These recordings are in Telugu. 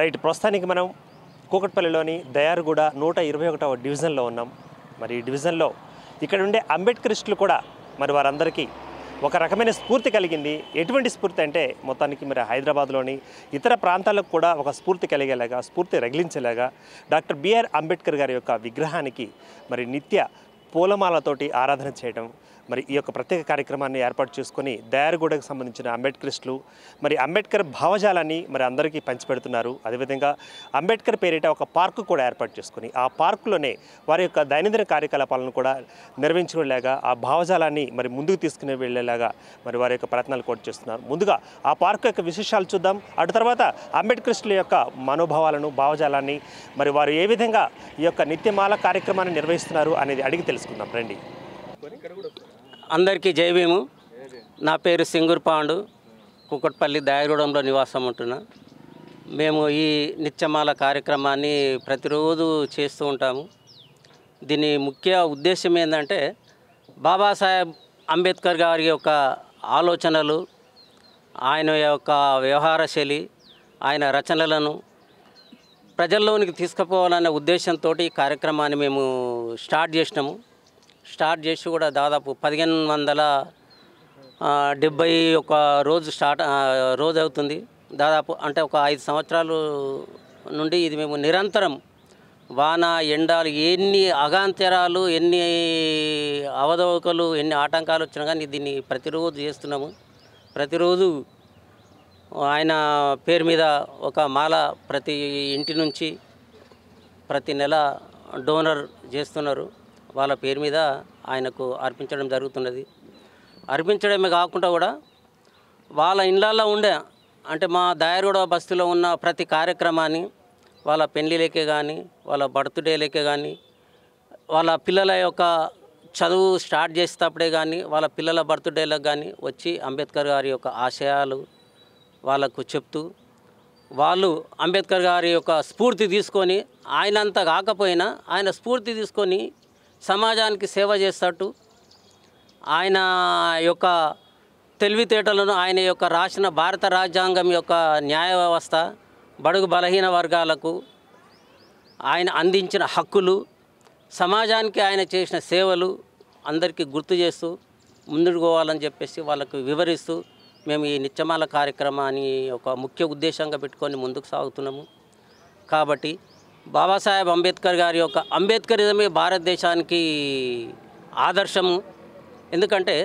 రైట్ ప్రస్తుతానికి మనం కూకట్పల్లిలోని దయారుగూడ నూట ఇరవై ఒకటవ డివిజన్లో ఉన్నాం మరి ఈ డివిజన్లో ఇక్కడ ఉండే అంబేద్కరిస్టులు కూడా మరి వారందరికీ ఒక రకమైన స్ఫూర్తి కలిగింది ఎటువంటి స్ఫూర్తి అంటే మొత్తానికి మరి హైదరాబాద్లోని ఇతర ప్రాంతాలకు కూడా ఒక స్ఫూర్తి కలిగేలాగా స్ఫూర్తి రగిలించేలాగా డాక్టర్ బిఆర్ అంబేద్కర్ గారి యొక్క విగ్రహానికి మరి నిత్య పూలమాలతోటి ఆరాధన చేయడం మరి ఈ యొక్క ప్రత్యేక కార్యక్రమాన్ని ఏర్పాటు చేసుకొని దయారుగూడకు సంబంధించిన అంబేద్కరిస్టులు మరి అంబేద్కర్ భావజాలాన్ని మరి అందరికీ పంచిపెడుతున్నారు అదేవిధంగా అంబేద్కర్ పేరిట ఒక పార్కు కూడా ఏర్పాటు చేసుకుని ఆ పార్కులోనే వారి యొక్క దైనందిన కార్యకలాపాలను కూడా నిర్వహించుకునేలాగా ఆ భావజాలాన్ని మరి ముందుకు తీసుకుని వెళ్ళేలాగా మరి వారి యొక్క ప్రయత్నాలు కూడా చేస్తున్నారు ముందుగా ఆ పార్కు యొక్క విశేషాలు చూద్దాం అటు తర్వాత అంబేద్కరిస్టుల యొక్క మనోభావాలను భావజాలాన్ని మరి వారు ఏ విధంగా ఈ యొక్క నిత్యమాల కార్యక్రమాన్ని నిర్వహిస్తున్నారు అనేది అడిగి తెలుసుకుందాం రండి అందరికీ జైభీము నా పేరు సింగూర్ పాండు కుకట్పల్లి దాయగూడెంలో నివాసం ఉంటున్నా మేము ఈ నిత్యమాల కార్యక్రమాన్ని ప్రతిరోజు చేస్తూ ఉంటాము దీని ముఖ్య ఉద్దేశం ఏంటంటే బాబాసాహెబ్ అంబేద్కర్ గారి యొక్క ఆలోచనలు ఆయన యొక్క వ్యవహార శైలి ఆయన రచనలను ప్రజల్లోనికి తీసుకుపోవాలనే ఉద్దేశంతో ఈ కార్యక్రమాన్ని మేము స్టార్ట్ చేసినాము స్టార్ట్ చేసి కూడా దాదాపు పదిహేను వందల డెబ్బై ఒక రోజు స్టార్ట్ రోజు అవుతుంది దాదాపు అంటే ఒక ఐదు సంవత్సరాలు నుండి ఇది మేము నిరంతరం వాన ఎండాలు ఎన్ని అగాంతరాలు ఎన్ని అవధవకలు ఎన్ని ఆటంకాలు వచ్చినా కానీ దీన్ని ప్రతిరోజు చేస్తున్నాము ప్రతిరోజు ఆయన పేరు మీద ఒక మాల ప్రతి ఇంటి నుంచి ప్రతి నెల డోనర్ చేస్తున్నారు వాళ్ళ పేరు మీద ఆయనకు అర్పించడం జరుగుతున్నది అర్పించడమే కాకుండా కూడా వాళ్ళ ఇండ్లల్లో ఉండే అంటే మా దాయరుగూడ బస్తీలో ఉన్న ప్రతి కార్యక్రమాన్ని వాళ్ళ పెళ్లిలేకే కానీ వాళ్ళ బర్త్డేలకే కానీ వాళ్ళ పిల్లల యొక్క చదువు స్టార్ట్ చేసేటప్పుడే కానీ వాళ్ళ పిల్లల బర్త్డేలకు కానీ వచ్చి అంబేద్కర్ గారి యొక్క ఆశయాలు వాళ్ళకు చెప్తూ వాళ్ళు అంబేద్కర్ గారి యొక్క స్ఫూర్తి తీసుకొని ఆయనంత కాకపోయినా ఆయన స్ఫూర్తి తీసుకొని సమాజానికి సేవ చేస్తట్టు ఆయన యొక్క తెలివితేటలను ఆయన యొక్క రాసిన భారత రాజ్యాంగం యొక్క న్యాయ వ్యవస్థ బడుగు బలహీన వర్గాలకు ఆయన అందించిన హక్కులు సమాజానికి ఆయన చేసిన సేవలు అందరికీ గుర్తు చేస్తూ ముందుకు పోవాలని చెప్పేసి వాళ్ళకు వివరిస్తూ మేము ఈ నిత్యమాల కార్యక్రమాన్ని ఒక ముఖ్య ఉద్దేశంగా పెట్టుకొని ముందుకు సాగుతున్నాము కాబట్టి బాబాసాహెబ్ అంబేద్కర్ గారి యొక్క అంబేద్కరిజమే భారతదేశానికి ఆదర్శము ఎందుకంటే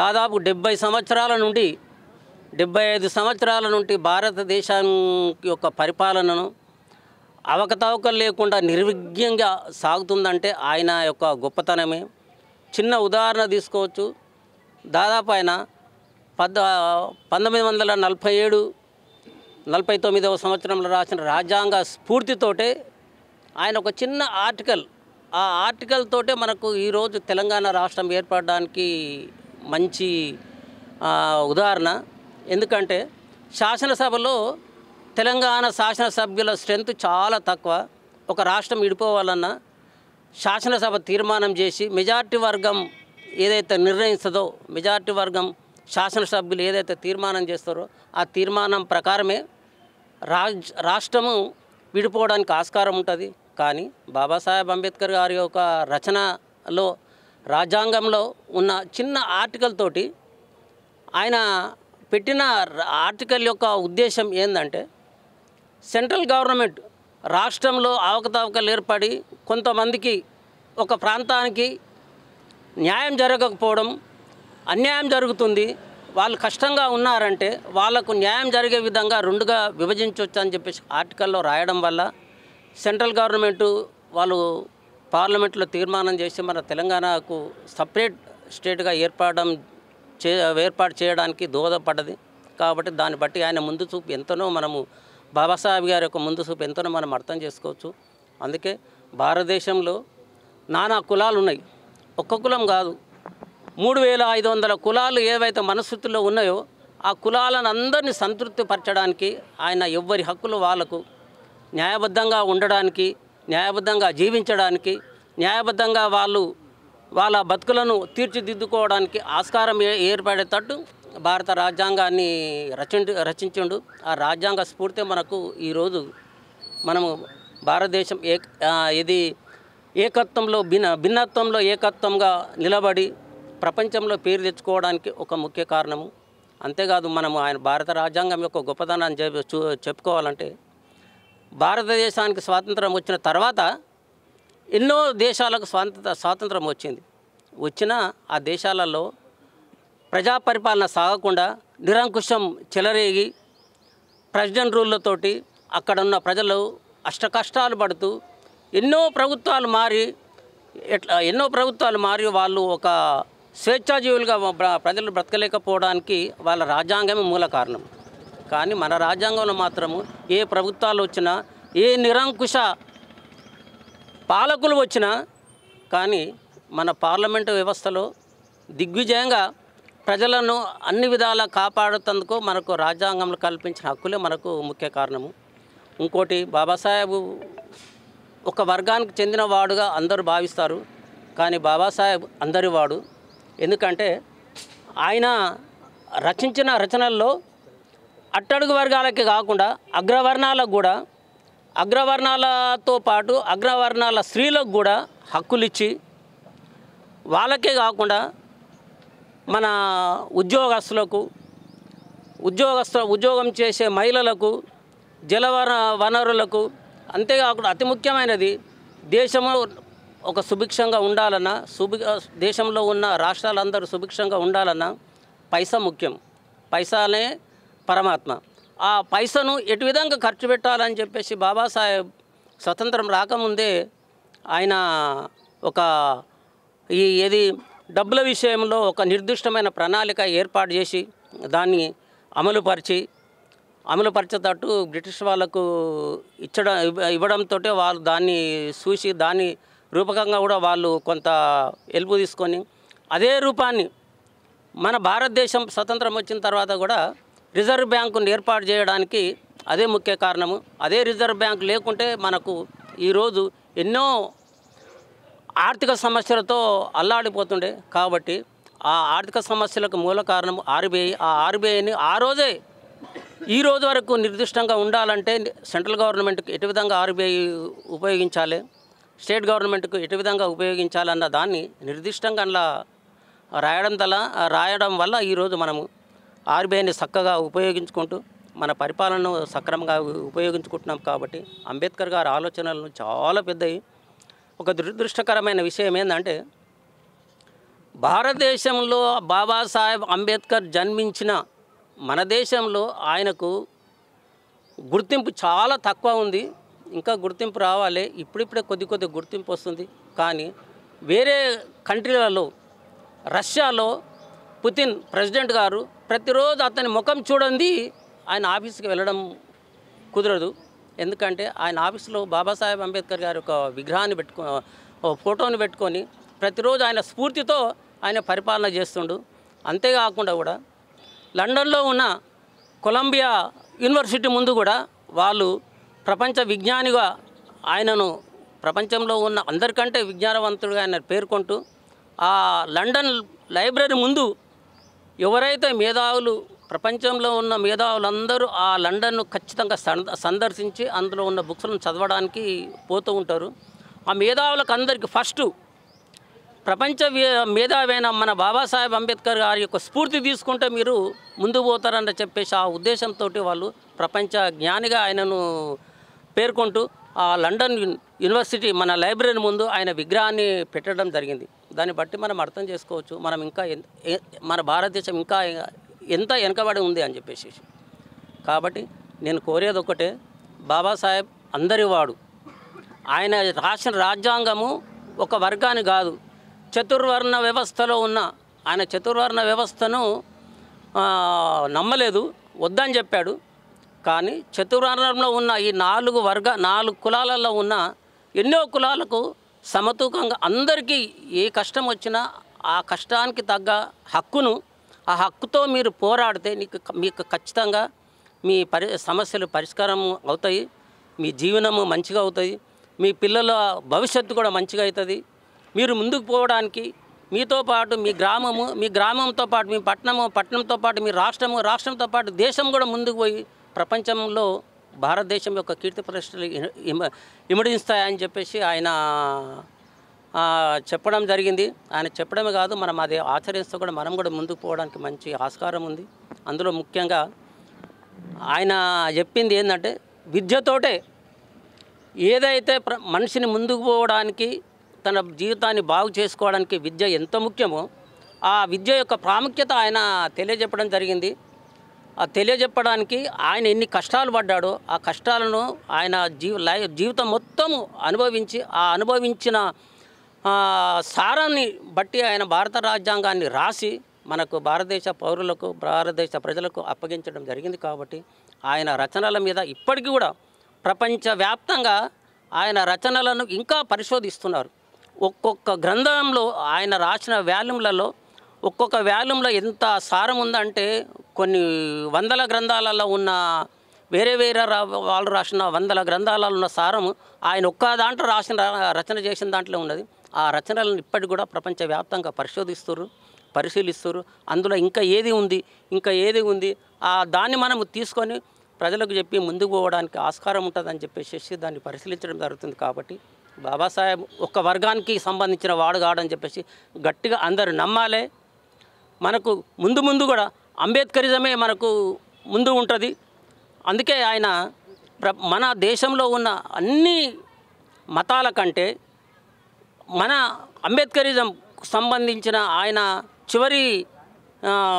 దాదాపు డెబ్బై సంవత్సరాల నుండి డెబ్బై ఐదు సంవత్సరాల నుండి భారతదేశం యొక్క పరిపాలనను అవకతవకలు లేకుండా నిర్విఘ్నంగా సాగుతుందంటే ఆయన యొక్క గొప్పతనమే చిన్న ఉదాహరణ తీసుకోవచ్చు దాదాపు ఆయన పద్ పంతొమ్మిది వందల నలభై ఏడు నలభై తొమ్మిదవ సంవత్సరంలో రాసిన రాజ్యాంగ స్ఫూర్తితోటే ఆయన ఒక చిన్న ఆర్టికల్ ఆ ఆర్టికల్ తోటే మనకు ఈరోజు తెలంగాణ రాష్ట్రం ఏర్పడడానికి మంచి ఉదాహరణ ఎందుకంటే శాసనసభలో తెలంగాణ శాసనసభ్యుల స్ట్రెంత్ చాలా తక్కువ ఒక రాష్ట్రం విడిపోవాలన్నా శాసనసభ తీర్మానం చేసి మెజార్టీ వర్గం ఏదైతే నిర్ణయిస్తుందో మెజార్టీ వర్గం శాసనసభ్యులు ఏదైతే తీర్మానం చేస్తారో ఆ తీర్మానం ప్రకారమే రాజ్ రాష్ట్రము విడిపోవడానికి ఆస్కారం ఉంటుంది కానీ బాబాసాహెబ్ అంబేద్కర్ గారి యొక్క రచనలో రాజ్యాంగంలో ఉన్న చిన్న ఆర్టికల్ తోటి ఆయన పెట్టిన ఆర్టికల్ యొక్క ఉద్దేశం ఏంటంటే సెంట్రల్ గవర్నమెంట్ రాష్ట్రంలో అవకతవకలు ఏర్పడి కొంతమందికి ఒక ప్రాంతానికి న్యాయం జరగకపోవడం అన్యాయం జరుగుతుంది వాళ్ళు కష్టంగా ఉన్నారంటే వాళ్లకు న్యాయం జరిగే విధంగా రెండుగా విభజించవచ్చు అని చెప్పేసి ఆర్టికల్లో రాయడం వల్ల సెంట్రల్ గవర్నమెంటు వాళ్ళు పార్లమెంట్లో తీర్మానం చేసి మన తెలంగాణకు సపరేట్ స్టేట్గా ఏర్పడడం చే ఏర్పాటు చేయడానికి దోహదపడ్డది కాబట్టి దాన్ని బట్టి ఆయన ముందు చూపు ఎంతనో మనము బాబాసాహెబ్ గారి యొక్క ముందు చూపు ఎంతనో మనం అర్థం చేసుకోవచ్చు అందుకే భారతదేశంలో నానా కులాలు ఉన్నాయి ఒక్క కులం కాదు మూడు వేల ఐదు వందల కులాలు ఏవైతే మనస్థితుల్లో ఉన్నాయో ఆ కులాలను అందరినీ సంతృప్తి పరచడానికి ఆయన ఎవ్వరి హక్కులు వాళ్లకు న్యాయబద్ధంగా ఉండడానికి న్యాయబద్ధంగా జీవించడానికి న్యాయబద్ధంగా వాళ్ళు వాళ్ళ బతుకులను తీర్చిదిద్దుకోవడానికి ఆస్కారం ఏర్పడేటట్టు భారత రాజ్యాంగాన్ని రచిండు రచించిండు ఆ రాజ్యాంగ స్ఫూర్తి మనకు ఈరోజు మనము భారతదేశం ఏ ఇది ఏకత్వంలో భిన్న భిన్నత్వంలో ఏకత్వంగా నిలబడి ప్రపంచంలో పేరు తెచ్చుకోవడానికి ఒక ముఖ్య కారణము అంతేకాదు మనము ఆయన భారత రాజ్యాంగం యొక్క గొప్పతనాన్ని చెప్పుకోవాలంటే భారతదేశానికి స్వాతంత్రం వచ్చిన తర్వాత ఎన్నో దేశాలకు స్వాతంత్ర స్వాతంత్రం వచ్చింది వచ్చిన ఆ దేశాలలో ప్రజా పరిపాలన సాగకుండా నిరంకుశం చెలరేగి ప్రెసిడెంట్ రూళ్ళతోటి అక్కడున్న ప్రజలు అష్టకష్టాలు పడుతూ ఎన్నో ప్రభుత్వాలు మారి ఎట్లా ఎన్నో ప్రభుత్వాలు మారి వాళ్ళు ఒక స్వేచ్ఛాజీవులుగా ప్రజలు బ్రతకలేకపోవడానికి వాళ్ళ రాజ్యాంగమే మూల కారణం కానీ మన రాజ్యాంగంలో మాత్రము ఏ ప్రభుత్వాలు వచ్చినా ఏ నిరంకుశ పాలకులు వచ్చినా కానీ మన పార్లమెంటు వ్యవస్థలో దిగ్విజయంగా ప్రజలను అన్ని విధాలా కాపాడుతందుకు మనకు రాజ్యాంగంలో కల్పించిన హక్కులే మనకు ముఖ్య కారణము ఇంకోటి బాబాసాహెబ్ ఒక వర్గానికి చెందిన వాడుగా అందరూ భావిస్తారు కానీ బాబాసాహెబ్ అందరివాడు ఎందుకంటే ఆయన రచించిన రచనల్లో అట్టడుగు వర్గాలకి కాకుండా అగ్రవర్ణాలకు కూడా అగ్రవర్ణాలతో పాటు అగ్రవర్ణాల స్త్రీలకు కూడా హక్కులు ఇచ్చి వాళ్ళకే కాకుండా మన ఉద్యోగస్తులకు ఉద్యోగస్తు ఉద్యోగం చేసే మహిళలకు జలవన వనరులకు అంతేకాకుండా అతి ముఖ్యమైనది దేశము ఒక సుభిక్షంగా ఉండాలన్నా సుభి దేశంలో ఉన్న రాష్ట్రాలందరూ సుభిక్షంగా ఉండాలన్నా పైసా ముఖ్యం పైసానే పరమాత్మ ఆ పైసను ఎటు విధంగా ఖర్చు పెట్టాలని చెప్పేసి బాబాసాహెబ్ స్వతంత్రం రాకముందే ఆయన ఒక ఈ ఏది డబ్బుల విషయంలో ఒక నిర్దిష్టమైన ప్రణాళిక ఏర్పాటు చేసి దాన్ని అమలుపరిచి అమలుపరిచేటట్టు బ్రిటిష్ వాళ్ళకు ఇచ్చడం ఇవ్వడంతో వాళ్ళు దాన్ని చూసి దాన్ని రూపకంగా కూడా వాళ్ళు కొంత ఎలుపు తీసుకొని అదే రూపాన్ని మన భారతదేశం స్వతంత్రం వచ్చిన తర్వాత కూడా రిజర్వ్ బ్యాంకును ఏర్పాటు చేయడానికి అదే ముఖ్య కారణము అదే రిజర్వ్ బ్యాంక్ లేకుంటే మనకు ఈరోజు ఎన్నో ఆర్థిక సమస్యలతో అల్లాడిపోతుండే కాబట్టి ఆ ఆర్థిక సమస్యలకు మూల కారణం ఆర్బీఐ ఆ ఆర్బీఐని ఆ రోజే ఈ రోజు వరకు నిర్దిష్టంగా ఉండాలంటే సెంట్రల్ గవర్నమెంట్కి ఎటు విధంగా ఆర్బీఐ ఉపయోగించాలి స్టేట్ గవర్నమెంట్కు ఎటు విధంగా ఉపయోగించాలన్న దాన్ని నిర్దిష్టంగా అలా రాయడం తల రాయడం వల్ల ఈరోజు మనము ఆర్బీఐని చక్కగా ఉపయోగించుకుంటూ మన పరిపాలనను సక్రమంగా ఉపయోగించుకుంటున్నాం కాబట్టి అంబేద్కర్ గారి ఆలోచనలను చాలా పెద్దవి ఒక దురదృష్టకరమైన విషయం ఏంటంటే భారతదేశంలో బాబాసాహెబ్ అంబేద్కర్ జన్మించిన మన దేశంలో ఆయనకు గుర్తింపు చాలా తక్కువ ఉంది ఇంకా గుర్తింపు రావాలి ఇప్పుడిప్పుడే కొద్ది కొద్ది గుర్తింపు వస్తుంది కానీ వేరే కంట్రీలలో రష్యాలో పుతిన్ ప్రెసిడెంట్ గారు ప్రతిరోజు అతని ముఖం చూడండి ఆయన ఆఫీస్కి వెళ్ళడం కుదరదు ఎందుకంటే ఆయన ఆఫీస్లో బాబాసాహెబ్ అంబేద్కర్ గారి యొక్క విగ్రహాన్ని పెట్టుకో ఫోటోని పెట్టుకొని ప్రతిరోజు ఆయన స్ఫూర్తితో ఆయన పరిపాలన చేస్తుండు అంతేకాకుండా కూడా లండన్లో ఉన్న కొలంబియా యూనివర్సిటీ ముందు కూడా వాళ్ళు ప్రపంచ విజ్ఞానిగా ఆయనను ప్రపంచంలో ఉన్న అందరికంటే విజ్ఞానవంతుడుగా ఆయన పేర్కొంటూ ఆ లండన్ లైబ్రరీ ముందు ఎవరైతే మేధావులు ప్రపంచంలో ఉన్న మేధావులందరూ ఆ లండన్ను ఖచ్చితంగా సందర్శించి అందులో ఉన్న బుక్స్లను చదవడానికి పోతూ ఉంటారు ఆ మేధావులకు అందరికీ ఫస్ట్ ప్రపంచ మేధావైన మన బాబాసాహెబ్ అంబేద్కర్ గారి యొక్క స్ఫూర్తి తీసుకుంటే మీరు ముందు పోతారని చెప్పేసి ఆ ఉద్దేశంతో వాళ్ళు ప్రపంచ జ్ఞానిగా ఆయనను పేర్కొంటూ ఆ లండన్ యూనివర్సిటీ మన లైబ్రరీ ముందు ఆయన విగ్రహాన్ని పెట్టడం జరిగింది దాన్ని బట్టి మనం అర్థం చేసుకోవచ్చు మనం ఇంకా మన భారతదేశం ఇంకా ఎంత వెనకబడి ఉంది అని చెప్పేసి కాబట్టి నేను కోరేది ఒకటే బాబాసాహెబ్ అందరి వాడు ఆయన రాసిన రాజ్యాంగము ఒక వర్గాన్ని కాదు చతుర్వర్ణ వ్యవస్థలో ఉన్న ఆయన చతుర్వర్ణ వ్యవస్థను నమ్మలేదు వద్దని చెప్పాడు కానీ చతురారంలో ఉన్న ఈ నాలుగు వర్గ నాలుగు కులాలలో ఉన్న ఎన్నో కులాలకు సమతూకంగా అందరికీ ఏ కష్టం వచ్చినా ఆ కష్టానికి తగ్గ హక్కును ఆ హక్కుతో మీరు పోరాడితే నీకు మీకు ఖచ్చితంగా మీ పరి సమస్యలు పరిష్కారం అవుతాయి మీ జీవనము మంచిగా అవుతుంది మీ పిల్లల భవిష్యత్తు కూడా మంచిగా అవుతుంది మీరు ముందుకు పోవడానికి మీతో పాటు మీ గ్రామము మీ గ్రామంతో పాటు మీ పట్టణము పట్టణంతో పాటు మీ రాష్ట్రము రాష్ట్రంతో పాటు దేశం కూడా ముందుకు పోయి ప్రపంచంలో భారతదేశం యొక్క కీర్తి ప్రశ్నలు ఇమడిస్తాయి అని చెప్పేసి ఆయన చెప్పడం జరిగింది ఆయన చెప్పడమే కాదు మనం అది ఆచరిస్తూ కూడా మనం కూడా ముందుకు పోవడానికి మంచి ఆస్కారం ఉంది అందులో ముఖ్యంగా ఆయన చెప్పింది ఏంటంటే విద్యతోటే ఏదైతే మనిషిని ముందుకు పోవడానికి తన జీవితాన్ని బాగు చేసుకోవడానికి విద్య ఎంత ముఖ్యమో ఆ విద్య యొక్క ప్రాముఖ్యత ఆయన తెలియజెప్పడం జరిగింది తెలియజెప్పడానికి ఆయన ఎన్ని కష్టాలు పడ్డాడో ఆ కష్టాలను ఆయన జీవ జీవితం మొత్తము అనుభవించి ఆ అనుభవించిన సారాన్ని బట్టి ఆయన భారత రాజ్యాంగాన్ని రాసి మనకు భారతదేశ పౌరులకు భారతదేశ ప్రజలకు అప్పగించడం జరిగింది కాబట్టి ఆయన రచనల మీద ఇప్పటికీ కూడా ప్రపంచవ్యాప్తంగా ఆయన రచనలను ఇంకా పరిశోధిస్తున్నారు ఒక్కొక్క గ్రంథంలో ఆయన రాసిన వాల్యూమ్లలో ఒక్కొక్క వ్యాల్యూమ్లో ఎంత సారం ఉందంటే కొన్ని వందల గ్రంథాలలో ఉన్న వేరే వేరే వాళ్ళు రాసిన వందల గ్రంథాలలో ఉన్న సారము ఆయన ఒక్క దాంట్లో రాసిన రచన చేసిన దాంట్లో ఉన్నది ఆ రచనలను ఇప్పటికి కూడా ప్రపంచవ్యాప్తంగా పరిశోధిస్తున్నారు పరిశీలిస్తున్నారు అందులో ఇంకా ఏది ఉంది ఇంకా ఏది ఉంది ఆ దాన్ని మనము తీసుకొని ప్రజలకు చెప్పి ముందుకు పోవడానికి ఆస్కారం ఉంటుందని చెప్పేసి దాన్ని పరిశీలించడం జరుగుతుంది కాబట్టి బాబాసాహెబ్ ఒక వర్గానికి సంబంధించిన వాడు కాడని చెప్పేసి గట్టిగా అందరు నమ్మాలే మనకు ముందు ముందు కూడా అంబేద్కరిజమే మనకు ముందు ఉంటుంది అందుకే ఆయన మన దేశంలో ఉన్న అన్ని మతాల కంటే మన అంబేద్కరిజం సంబంధించిన ఆయన చివరి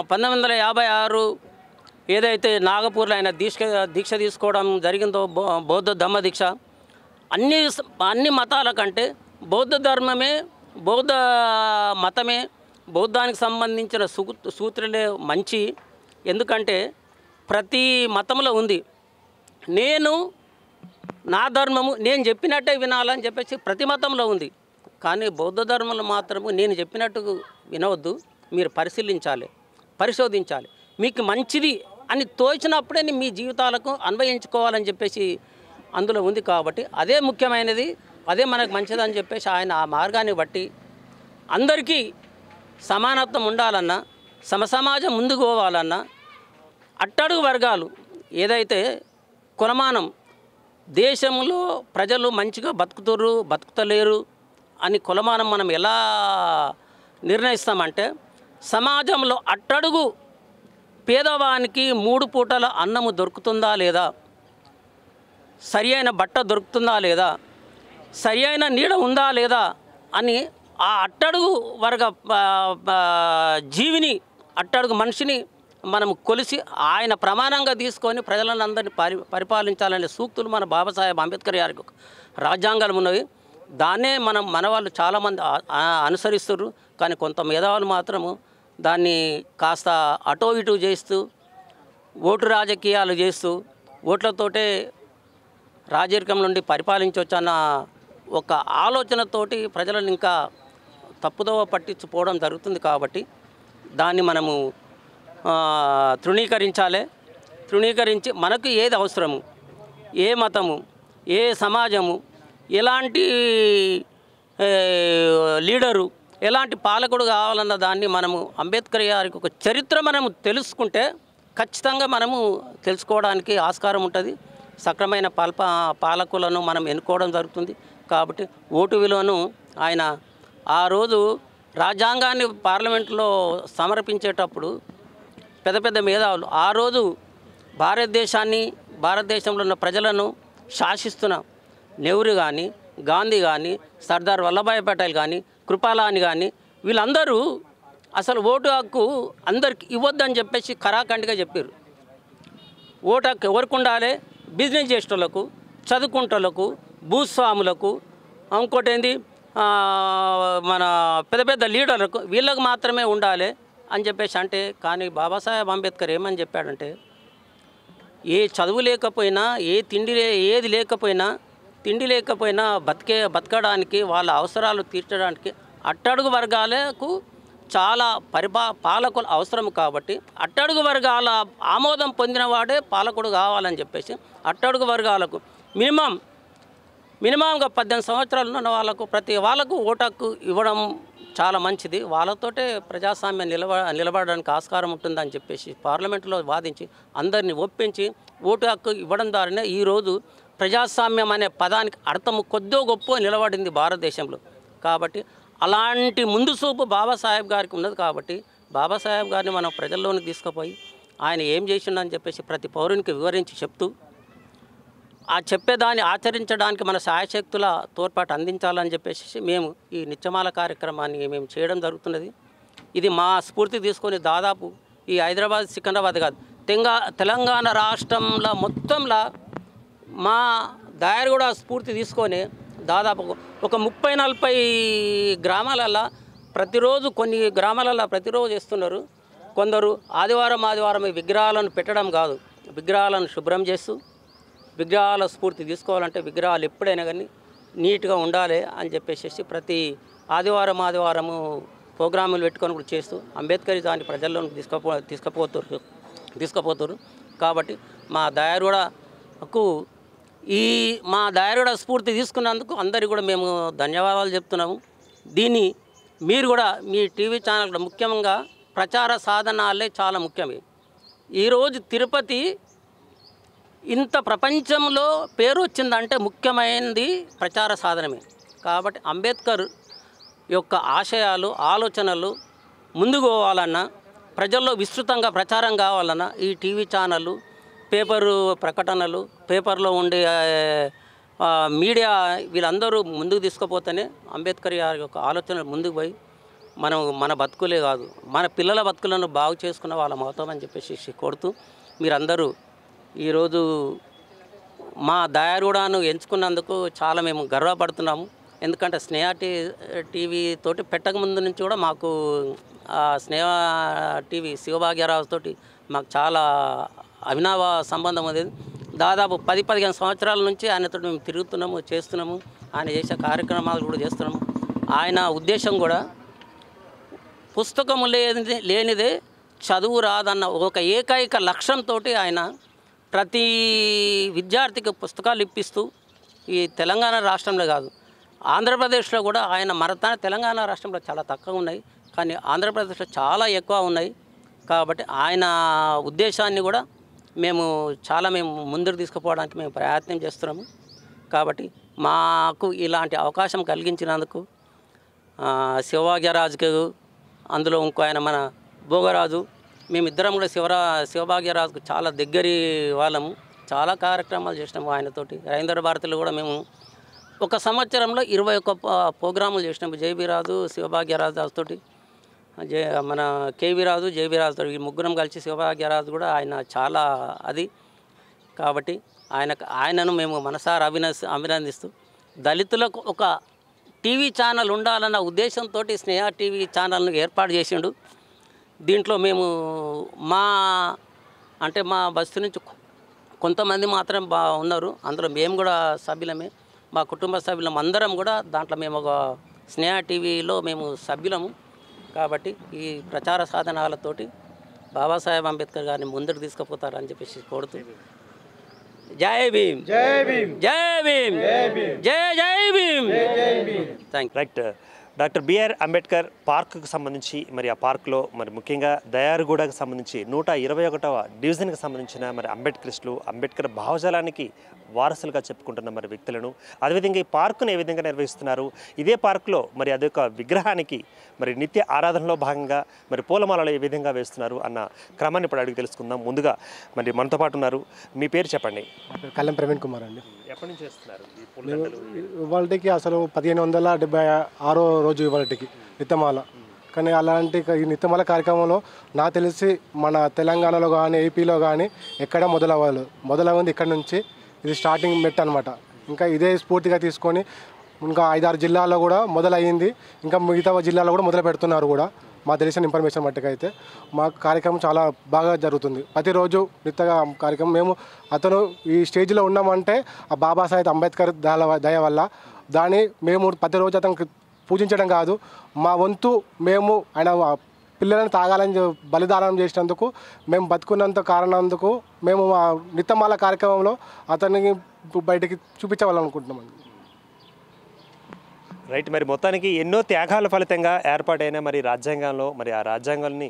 పంతొమ్మిది వందల యాభై ఆరు ఏదైతే నాగపూర్లో ఆయన దీక్ష దీక్ష తీసుకోవడం జరిగిందో బౌద్ధ ధర్మ దీక్ష అన్ని అన్ని మతాల కంటే బౌద్ధ ధర్మమే బౌద్ధ మతమే బౌద్ధానికి సంబంధించిన సూత్రులే మంచి ఎందుకంటే ప్రతి మతంలో ఉంది నేను నా ధర్మము నేను చెప్పినట్టే వినాలని చెప్పేసి ప్రతి మతంలో ఉంది కానీ బౌద్ధ ధర్మంలో మాత్రము నేను చెప్పినట్టు వినవద్దు మీరు పరిశీలించాలి పరిశోధించాలి మీకు మంచిది అని తోచినప్పుడే మీ జీవితాలకు అన్వయించుకోవాలని చెప్పేసి అందులో ఉంది కాబట్టి అదే ముఖ్యమైనది అదే మనకు మంచిదని చెప్పేసి ఆయన ఆ మార్గాన్ని బట్టి అందరికీ సమానత్వం ఉండాలన్నా సమసమాజం ముందుకు పోవాలన్నా అట్టడుగు వర్గాలు ఏదైతే కులమానం దేశంలో ప్రజలు మంచిగా బతుకుతురు బతుకుతలేరు అని కులమానం మనం ఎలా నిర్ణయిస్తామంటే సమాజంలో అట్టడుగు పేదవానికి మూడు పూటల అన్నము దొరుకుతుందా లేదా సరి అయిన బట్ట దొరుకుతుందా లేదా సరి అయిన నీడ ఉందా లేదా అని ఆ అట్టడుగు వర్గ జీవిని అట్టడుగు మనిషిని మనం కొలిసి ఆయన ప్రమాణంగా తీసుకొని ప్రజలను అందరినీ పరి పరిపాలించాలనే సూక్తులు మన బాబాసాహెబ్ అంబేద్కర్ గారి రాజ్యాంగాలు ఉన్నవి దాన్నే మనం మన వాళ్ళు చాలామంది అనుసరిస్తున్నారు కానీ కొంత మేధావులు మాత్రము దాన్ని కాస్త అటో ఇటు చేస్తూ ఓటు రాజకీయాలు చేస్తూ ఓట్లతోటే రాజరికం నుండి పరిపాలించవచ్చు అన్న ఒక ఆలోచనతోటి ప్రజలను ఇంకా తప్పుదోవ పట్టించుకోవడం జరుగుతుంది కాబట్టి దాన్ని మనము తృణీకరించాలి తృణీకరించి మనకు ఏది అవసరము ఏ మతము ఏ సమాజము ఎలాంటి లీడరు ఎలాంటి పాలకుడు కావాలన్న దాన్ని మనము అంబేద్కర్ గారికి ఒక చరిత్ర మనము తెలుసుకుంటే ఖచ్చితంగా మనము తెలుసుకోవడానికి ఆస్కారం ఉంటుంది సక్రమైన పాల్ప పాలకులను మనం ఎన్నుకోవడం జరుగుతుంది కాబట్టి ఓటు విలువను ఆయన ఆ రోజు రాజ్యాంగాన్ని పార్లమెంట్లో సమర్పించేటప్పుడు పెద్ద పెద్ద మేధావులు ఆ రోజు భారతదేశాన్ని భారతదేశంలో ఉన్న ప్రజలను శాసిస్తున్న నెహ్రూ కానీ గాంధీ కానీ సర్దార్ వల్లభాయ్ పటేల్ కానీ కృపాలాని కానీ వీళ్ళందరూ అసలు ఓటు హక్కు అందరికి ఇవ్వద్దని చెప్పేసి కరాఖండిగా చెప్పారు ఓటు హక్కు ఎవరికి ఉండాలి బిజినెస్ చేసేటోళ్ళకు చదువుకుంటోళ్ళకు భూస్వాములకు ఇంకోటి ఏంది మన పెద్ద పెద్ద లీడర్లకు వీళ్ళకు మాత్రమే ఉండాలి అని చెప్పేసి అంటే కానీ బాబాసాహెబ్ అంబేద్కర్ ఏమని చెప్పాడంటే ఏ చదువు లేకపోయినా ఏ తిండి ఏది లేకపోయినా తిండి లేకపోయినా బతికే బతకడానికి వాళ్ళ అవసరాలు తీర్చడానికి అట్టడుగు వర్గాలకు చాలా పరిపా పాలకులు అవసరం కాబట్టి అట్టడుగు వర్గాల ఆమోదం పొందిన వాడే పాలకుడు కావాలని చెప్పేసి అట్టడుగు వర్గాలకు మినిమం మినిమంగా పద్దెనిమిది సంవత్సరాలు ఉన్న వాళ్ళకు ప్రతి వాళ్ళకు ఓటాకు ఇవ్వడం చాలా మంచిది వాళ్ళతోటే ప్రజాస్వామ్యం నిలబ నిలబడడానికి ఆస్కారం ఉంటుందని చెప్పేసి పార్లమెంట్లో వాదించి అందరిని ఒప్పించి ఓటు హక్కు ఇవ్వడం ద్వారానే ఈరోజు ప్రజాస్వామ్యం అనే పదానికి అర్థం కొద్దో గొప్ప నిలబడింది భారతదేశంలో కాబట్టి అలాంటి ముందు చూపు బాబాసాహెబ్ గారికి ఉన్నది కాబట్టి బాబాసాహెబ్ గారిని మనం ప్రజల్లోని తీసుకుపోయి ఆయన ఏం చేసిండని చెప్పేసి ప్రతి పౌరునికి వివరించి చెప్తూ ఆ చెప్పేదాన్ని ఆచరించడానికి మన సాయశక్తుల తోడ్పాటు అందించాలని చెప్పేసి మేము ఈ నిత్యమాల కార్యక్రమాన్ని మేము చేయడం జరుగుతున్నది ఇది మా స్ఫూర్తి తీసుకొని దాదాపు ఈ హైదరాబాద్ సికింద్రాబాద్ కాదు తెంగా తెలంగాణ రాష్ట్రంలో మొత్తంలో మా దారి కూడా స్ఫూర్తి తీసుకొని దాదాపు ఒక ముప్పై నలభై గ్రామాలల్లో ప్రతిరోజు కొన్ని గ్రామాలలో ప్రతిరోజు ఇస్తున్నారు కొందరు ఆదివారం ఆదివారం విగ్రహాలను పెట్టడం కాదు విగ్రహాలను శుభ్రం చేస్తూ విగ్రహాల స్ఫూర్తి తీసుకోవాలంటే విగ్రహాలు ఎప్పుడైనా కానీ నీట్గా ఉండాలి అని చెప్పేసి ప్రతి ఆదివారం ఆదివారము ప్రోగ్రాములు పెట్టుకొని కూడా చేస్తూ అంబేద్కర్ దాన్ని ప్రజల్లో తీసుకపో తీసుకపోతారు తీసుకపోతారు కాబట్టి మా కు ఈ మా దయారుడ స్ఫూర్తి తీసుకున్నందుకు అందరికీ కూడా మేము ధన్యవాదాలు చెప్తున్నాము దీన్ని మీరు కూడా మీ టీవీ ఛానల్ ముఖ్యంగా ప్రచార సాధనాలే చాలా ముఖ్యమే ఈరోజు తిరుపతి ఇంత ప్రపంచంలో పేరు వచ్చిందంటే ముఖ్యమైనది ప్రచార సాధనమే కాబట్టి అంబేద్కర్ యొక్క ఆశయాలు ఆలోచనలు ముందుకు పోవాలన్నా ప్రజల్లో విస్తృతంగా ప్రచారం కావాలన్నా ఈ టీవీ ఛానళ్ళు పేపరు ప్రకటనలు పేపర్లో ఉండే మీడియా వీళ్ళందరూ ముందుకు తీసుకుపోతేనే అంబేద్కర్ గారి యొక్క ఆలోచనలు ముందుకు పోయి మనం మన బతుకులే కాదు మన పిల్లల బతుకులను బాగు చేసుకున్న వాళ్ళ మతం అని చెప్పేసి కోరుతూ మీరందరూ ఈరోజు మా దయారుడాను ఎంచుకున్నందుకు చాలా మేము గర్వపడుతున్నాము ఎందుకంటే స్నేహ టీ టీవీ తోటి పెట్టక ముందు నుంచి కూడా మాకు స్నేహ టీవీ శివభాగ్యరావు తోటి మాకు చాలా అవినావ సంబంధం అనేది దాదాపు పది పదిహేను సంవత్సరాల నుంచి ఆయనతో మేము తిరుగుతున్నాము చేస్తున్నాము ఆయన చేసే కార్యక్రమాలు కూడా చేస్తున్నాము ఆయన ఉద్దేశం కూడా పుస్తకం లేనిదే లేనిదే చదువు రాదన్న ఒక ఏకైక లక్ష్యంతో ఆయన ప్రతి విద్యార్థికి పుస్తకాలు ఇప్పిస్తూ ఈ తెలంగాణ రాష్ట్రంలో కాదు ఆంధ్రప్రదేశ్లో కూడా ఆయన మరతాన తెలంగాణ రాష్ట్రంలో చాలా తక్కువ ఉన్నాయి కానీ ఆంధ్రప్రదేశ్లో చాలా ఎక్కువ ఉన్నాయి కాబట్టి ఆయన ఉద్దేశాన్ని కూడా మేము చాలా మేము ముందుకు తీసుకుపోవడానికి మేము ప్రయత్నం చేస్తున్నాము కాబట్టి మాకు ఇలాంటి అవకాశం కలిగించినందుకు శివభాగ్యరాజుకు అందులో ఇంకో ఆయన మన భోగరాజు మేమిద్దరం కూడా శివరా శివభాగ్యరాజుకు చాలా దగ్గరి వాళ్ళము చాలా కార్యక్రమాలు చేసినాము ఆయనతోటి రవీంద్ర భారతిలో కూడా మేము ఒక సంవత్సరంలో ఇరవై ఒక్క ప్రోగ్రాములు చేసినాము జేబీ రాజు శివభాగ్యరాజు తోటి జే మన కేవీ రాజు జేబీ రాజుతో ఈ ముగ్గురం కలిసి శివభాగ్యరాజు కూడా ఆయన చాలా అది కాబట్టి ఆయన ఆయనను మేము మనసారా అభిన అభినందిస్తూ దళితులకు ఒక టీవీ ఛానల్ ఉండాలన్న ఉద్దేశంతో స్నేహ టీవీ ఛానల్ను ఏర్పాటు చేసిండు దీంట్లో మేము మా అంటే మా బస్తీ నుంచి కొంతమంది మాత్రం బా ఉన్నారు అందులో మేము కూడా సభ్యులమే మా కుటుంబ సభ్యులం అందరం కూడా దాంట్లో మేము ఒక స్నేహ టీవీలో మేము సభ్యులము కాబట్టి ఈ ప్రచార సాధనాలతోటి బాబాసాహెబ్ అంబేద్కర్ గారిని ముందుకు తీసుకుపోతారని చెప్పేసి కోరుతూ జై భీమ్ జై భీమ్ జై భీమ్ జై జై Bhim thank right doctor BR Ambedkar పార్క్కు సంబంధించి మరి ఆ పార్క్లో మరి ముఖ్యంగా దయారుగూడకు సంబంధించి నూట ఇరవై ఒకటవ డివిజన్కి సంబంధించిన మరి అంబేద్కరిస్టులు అంబేద్కర్ భావజాలానికి వారసులుగా చెప్పుకుంటున్న మరి వ్యక్తులను అదేవిధంగా ఈ పార్కును ఏ విధంగా నిర్వహిస్తున్నారు ఇదే పార్కులో మరి అదొక విగ్రహానికి మరి నిత్య ఆరాధనలో భాగంగా మరి పూలమాలలు ఏ విధంగా వేస్తున్నారు అన్న క్రమాన్ని ఇప్పుడు అడిగి తెలుసుకుందాం ముందుగా మరి మనతో పాటు ఉన్నారు మీ పేరు చెప్పండి కళ్ళం ప్రవీణ్ కుమార్ అండి ఎప్పటి నుంచి చేస్తున్నారు ఇవాళకి అసలు పదిహేను వందల డెబ్బై ఆరో రోజు ఇవాళకి నిత్యమాల కానీ అలాంటి ఈ నిత్యమాల కార్యక్రమంలో నా తెలిసి మన తెలంగాణలో కానీ ఏపీలో కానీ ఎక్కడ మొదలవ్వాలి మొదలవ్వంది ఇక్కడ నుంచి ఇది స్టార్టింగ్ మెట్ అనమాట ఇంకా ఇదే స్ఫూర్తిగా తీసుకొని ఇంకా ఐదారు జిల్లాల్లో కూడా మొదలయ్యింది ఇంకా మిగతా జిల్లాలో కూడా మొదలు పెడుతున్నారు కూడా మా తెలిసిన ఇన్ఫర్మేషన్ మట్టుకైతే మా కార్యక్రమం చాలా బాగా జరుగుతుంది ప్రతిరోజు నిత్తగా కార్యక్రమం మేము అతను ఈ స్టేజ్లో ఉన్నామంటే ఆ బాబాసాహెబ్ అంబేద్కర్ దళ దయ వల్ల దాన్ని మేము ప్రతిరోజు అతను పూజించడం కాదు మా వంతు మేము ఆయన పిల్లలను తాగాలని బలిదానం చేసినందుకు మేము బతుకున్నంత కారణందుకు మేము మా నిత్తమాల కార్యక్రమంలో అతనికి బయటకి చూపించవాలనుకుంటున్నామండి రైట్ మరి మొత్తానికి ఎన్నో త్యాగాల ఫలితంగా ఏర్పాటైన మరి రాజ్యాంగంలో మరి ఆ రాజ్యాంగాన్ని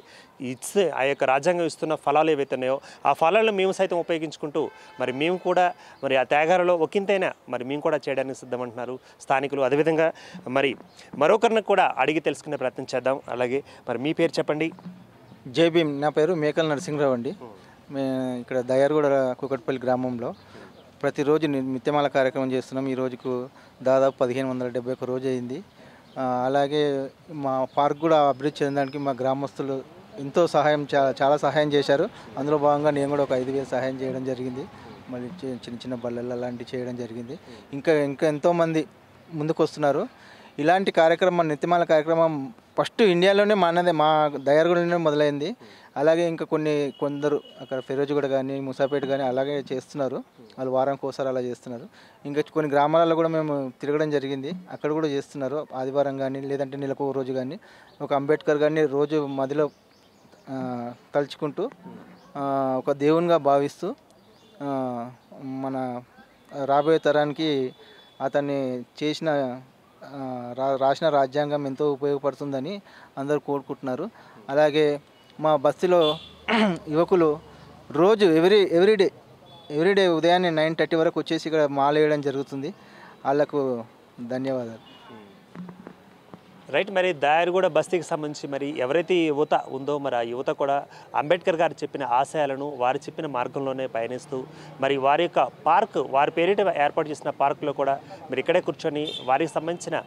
ఇచ్చే ఆ యొక్క రాజ్యాంగం ఇస్తున్న ఫలాలు ఏవైతే ఉన్నాయో ఆ ఫలాలను మేము సైతం ఉపయోగించుకుంటూ మరి మేము కూడా మరి ఆ త్యాగాలలో ఒకంతైనా మరి మేము కూడా చేయడానికి సిద్ధమంటున్నారు స్థానికులు అదేవిధంగా మరి మరొకరిని కూడా అడిగి తెలుసుకునే ప్రయత్నం చేద్దాం అలాగే మరి మీ పేరు చెప్పండి జేబీ నా పేరు మేకల నరసింహరావు అండి ఇక్కడ దయారుగూడ కుకట్పల్లి గ్రామంలో ప్రతిరోజు నిత్యమాల కార్యక్రమం చేస్తున్నాం ఈ రోజుకు దాదాపు పదిహేను వందల డెబ్బై ఒక రోజు అయింది అలాగే మా పార్క్ కూడా అభివృద్ధి చెందడానికి మా గ్రామస్తులు ఎంతో సహాయం చాలా చాలా సహాయం చేశారు అందులో భాగంగా నేను కూడా ఒక ఐదు వేలు సహాయం చేయడం జరిగింది మళ్ళీ చిన్న చిన్న బల్లలు అలాంటివి చేయడం జరిగింది ఇంకా ఇంకా ఎంతోమంది ముందుకు వస్తున్నారు ఇలాంటి కార్యక్రమం నిత్యమాల కార్యక్రమం ఫస్ట్ ఇండియాలోనే మా మా దయారుగుడిలోనే మొదలైంది అలాగే ఇంకా కొన్ని కొందరు అక్కడ ఫిరోజ్గూడ కానీ ముసాపేట కానీ అలాగే చేస్తున్నారు వాళ్ళు వారానికి ఒకసారి అలా చేస్తున్నారు ఇంకా కొన్ని గ్రామాలలో కూడా మేము తిరగడం జరిగింది అక్కడ కూడా చేస్తున్నారు ఆదివారం కానీ లేదంటే నెలకు రోజు కానీ ఒక అంబేద్కర్ కానీ రోజు మదిలో తలుచుకుంటూ ఒక దేవునిగా భావిస్తూ మన రాబోయే తరానికి అతన్ని చేసిన రాసిన రాజ్యాంగం ఎంతో ఉపయోగపడుతుందని అందరూ కోరుకుంటున్నారు అలాగే మా బస్సులో యువకులు రోజు ఎవ్రీ ఎవ్రీడే ఎవ్రీడే ఉదయాన్నే నైన్ థర్టీ వరకు వచ్చేసి ఇక్కడ మాల వేయడం జరుగుతుంది వాళ్ళకు ధన్యవాదాలు రైట్ మరి కూడా బస్తీకి సంబంధించి మరి ఎవరైతే యువత ఉందో మరి ఆ యువత కూడా అంబేద్కర్ గారు చెప్పిన ఆశయాలను వారు చెప్పిన మార్గంలోనే పయనిస్తూ మరి వారి యొక్క పార్క్ వారి పేరిట ఏర్పాటు చేసిన పార్కులో కూడా మరి ఇక్కడే కూర్చొని వారికి సంబంధించిన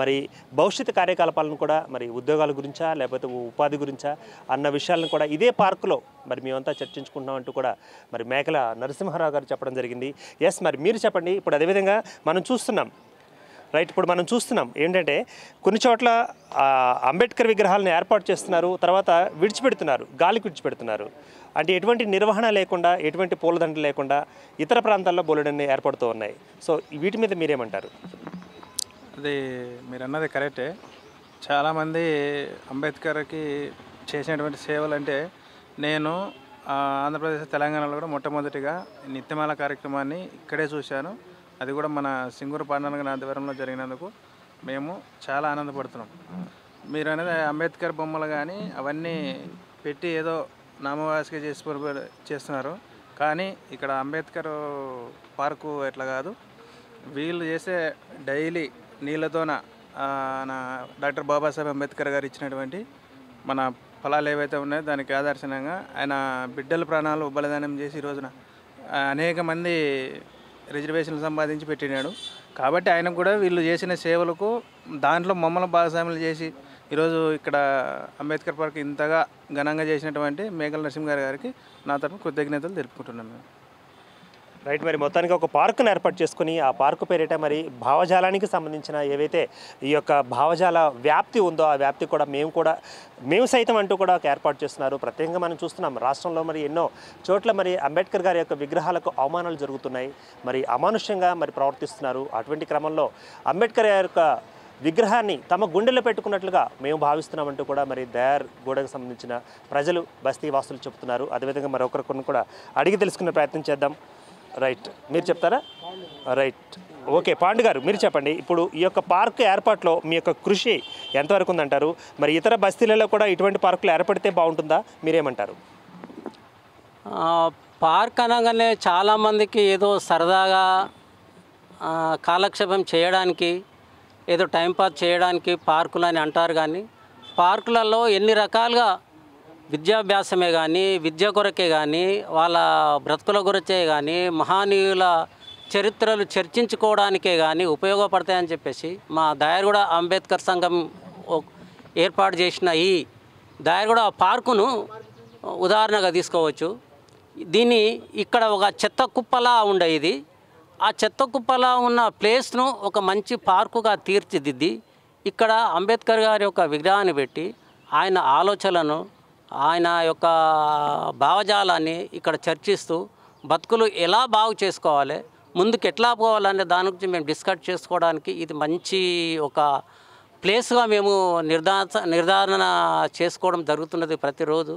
మరి భవిష్యత్ కార్యకలాపాలను కూడా మరి ఉద్యోగాల గురించా లేకపోతే ఉపాధి గురించా అన్న విషయాలను కూడా ఇదే పార్కులో మరి మేమంతా చర్చించుకుంటున్నాం అంటూ కూడా మరి మేకల నరసింహారావు గారు చెప్పడం జరిగింది ఎస్ మరి మీరు చెప్పండి ఇప్పుడు అదేవిధంగా మనం చూస్తున్నాం రైట్ ఇప్పుడు మనం చూస్తున్నాం ఏంటంటే కొన్ని చోట్ల అంబేద్కర్ విగ్రహాలను ఏర్పాటు చేస్తున్నారు తర్వాత విడిచిపెడుతున్నారు గాలికి విడిచిపెడుతున్నారు అంటే ఎటువంటి నిర్వహణ లేకుండా ఎటువంటి పూలదండలు లేకుండా ఇతర ప్రాంతాల్లో బోలెడన్ని ఏర్పడుతూ ఉన్నాయి సో వీటి మీద మీరేమంటారు అది మీరు అన్నది కరెక్టే చాలామంది అంబేద్కర్కి చేసినటువంటి సేవలు అంటే నేను ఆంధ్రప్రదేశ్ తెలంగాణలో కూడా మొట్టమొదటిగా నిత్యమాల కార్యక్రమాన్ని ఇక్కడే చూశాను అది కూడా మన సింగూరు పాండనగర్ ఆధ్వర్యంలో జరిగినందుకు మేము చాలా ఆనందపడుతున్నాం మీరు అనేది అంబేద్కర్ బొమ్మలు కానీ అవన్నీ పెట్టి ఏదో నామవాసిగా చేసి చేస్తున్నారు కానీ ఇక్కడ అంబేద్కర్ పార్కు ఎట్లా కాదు వీళ్ళు చేసే డైలీ నీళ్ళతోన నా డాక్టర్ బాబాసాహెబ్ అంబేద్కర్ గారు ఇచ్చినటువంటి మన ఫలాలు ఏవైతే ఉన్నాయో దానికి ఆదర్శనంగా ఆయన బిడ్డల ప్రాణాలు బలిదానం చేసి ఈరోజున రోజున అనేక మంది రిజర్వేషన్లు సంపాదించి పెట్టినాడు కాబట్టి ఆయన కూడా వీళ్ళు చేసిన సేవలకు దాంట్లో మమ్మల్ని భాగస్వాములు చేసి ఈరోజు ఇక్కడ అంబేద్కర్ పార్క్ ఇంతగా ఘనంగా చేసినటువంటి మేఘల నరసింహ గారికి నా తరఫున కృతజ్ఞతలు తెలుపుకుంటున్నాను రైట్ మరి మొత్తానికి ఒక పార్కును ఏర్పాటు చేసుకుని ఆ పార్కు పేరిట మరి భావజాలానికి సంబంధించిన ఏవైతే ఈ యొక్క భావజాల వ్యాప్తి ఉందో ఆ వ్యాప్తి కూడా మేము కూడా మేము సైతం అంటూ కూడా ఒక ఏర్పాటు చేస్తున్నారు ప్రత్యేకంగా మనం చూస్తున్నాం రాష్ట్రంలో మరి ఎన్నో చోట్ల మరి అంబేద్కర్ గారి యొక్క విగ్రహాలకు అవమానాలు జరుగుతున్నాయి మరి అమానుష్యంగా మరి ప్రవర్తిస్తున్నారు అటువంటి క్రమంలో అంబేద్కర్ యొక్క విగ్రహాన్ని తమ గుండెలో పెట్టుకున్నట్లుగా మేము భావిస్తున్నామంటూ కూడా మరి దయార్ గూడకు సంబంధించిన ప్రజలు బస్తీ వాసులు చెబుతున్నారు అదేవిధంగా మరొకరికొన్ని కూడా అడిగి తెలుసుకునే ప్రయత్నం చేద్దాం రైట్ మీరు చెప్తారా రైట్ ఓకే పాండు గారు మీరు చెప్పండి ఇప్పుడు ఈ యొక్క పార్క్ ఏర్పాట్లో మీ యొక్క కృషి ఎంతవరకు ఉందంటారు మరి ఇతర బస్తీలలో కూడా ఇటువంటి పార్కులు ఏర్పడితే బాగుంటుందా మీరేమంటారు పార్క్ అనగానే చాలామందికి ఏదో సరదాగా కాలక్షేపం చేయడానికి ఏదో టైంపాస్ చేయడానికి పార్కులు అని అంటారు కానీ పార్కులలో ఎన్ని రకాలుగా విద్యాభ్యాసమే కానీ విద్య కొరకే కానీ వాళ్ళ బ్రతుకుల గురచే కానీ మహానీయుల చరిత్రలు చర్చించుకోవడానికే కానీ ఉపయోగపడతాయని చెప్పేసి మా దాయర్గూడ అంబేద్కర్ సంఘం ఏర్పాటు చేసిన ఈ దాయర్గూడ పార్కును ఉదాహరణగా తీసుకోవచ్చు దీన్ని ఇక్కడ ఒక చెత్త కుప్పలా ఉండే ఇది ఆ చెత్త కుప్పలా ఉన్న ప్లేస్ను ఒక మంచి పార్కుగా తీర్చిదిద్ది ఇక్కడ అంబేద్కర్ గారి యొక్క విగ్రహాన్ని పెట్టి ఆయన ఆలోచనలను ఆయన యొక్క భావజాలాన్ని ఇక్కడ చర్చిస్తూ బతుకులు ఎలా బాగు చేసుకోవాలి ముందుకు ఎట్లా పోవాలనే దాని గురించి మేము డిస్కస్ చేసుకోవడానికి ఇది మంచి ఒక ప్లేస్గా మేము నిర్ధారణ నిర్ధారణ చేసుకోవడం జరుగుతున్నది ప్రతిరోజు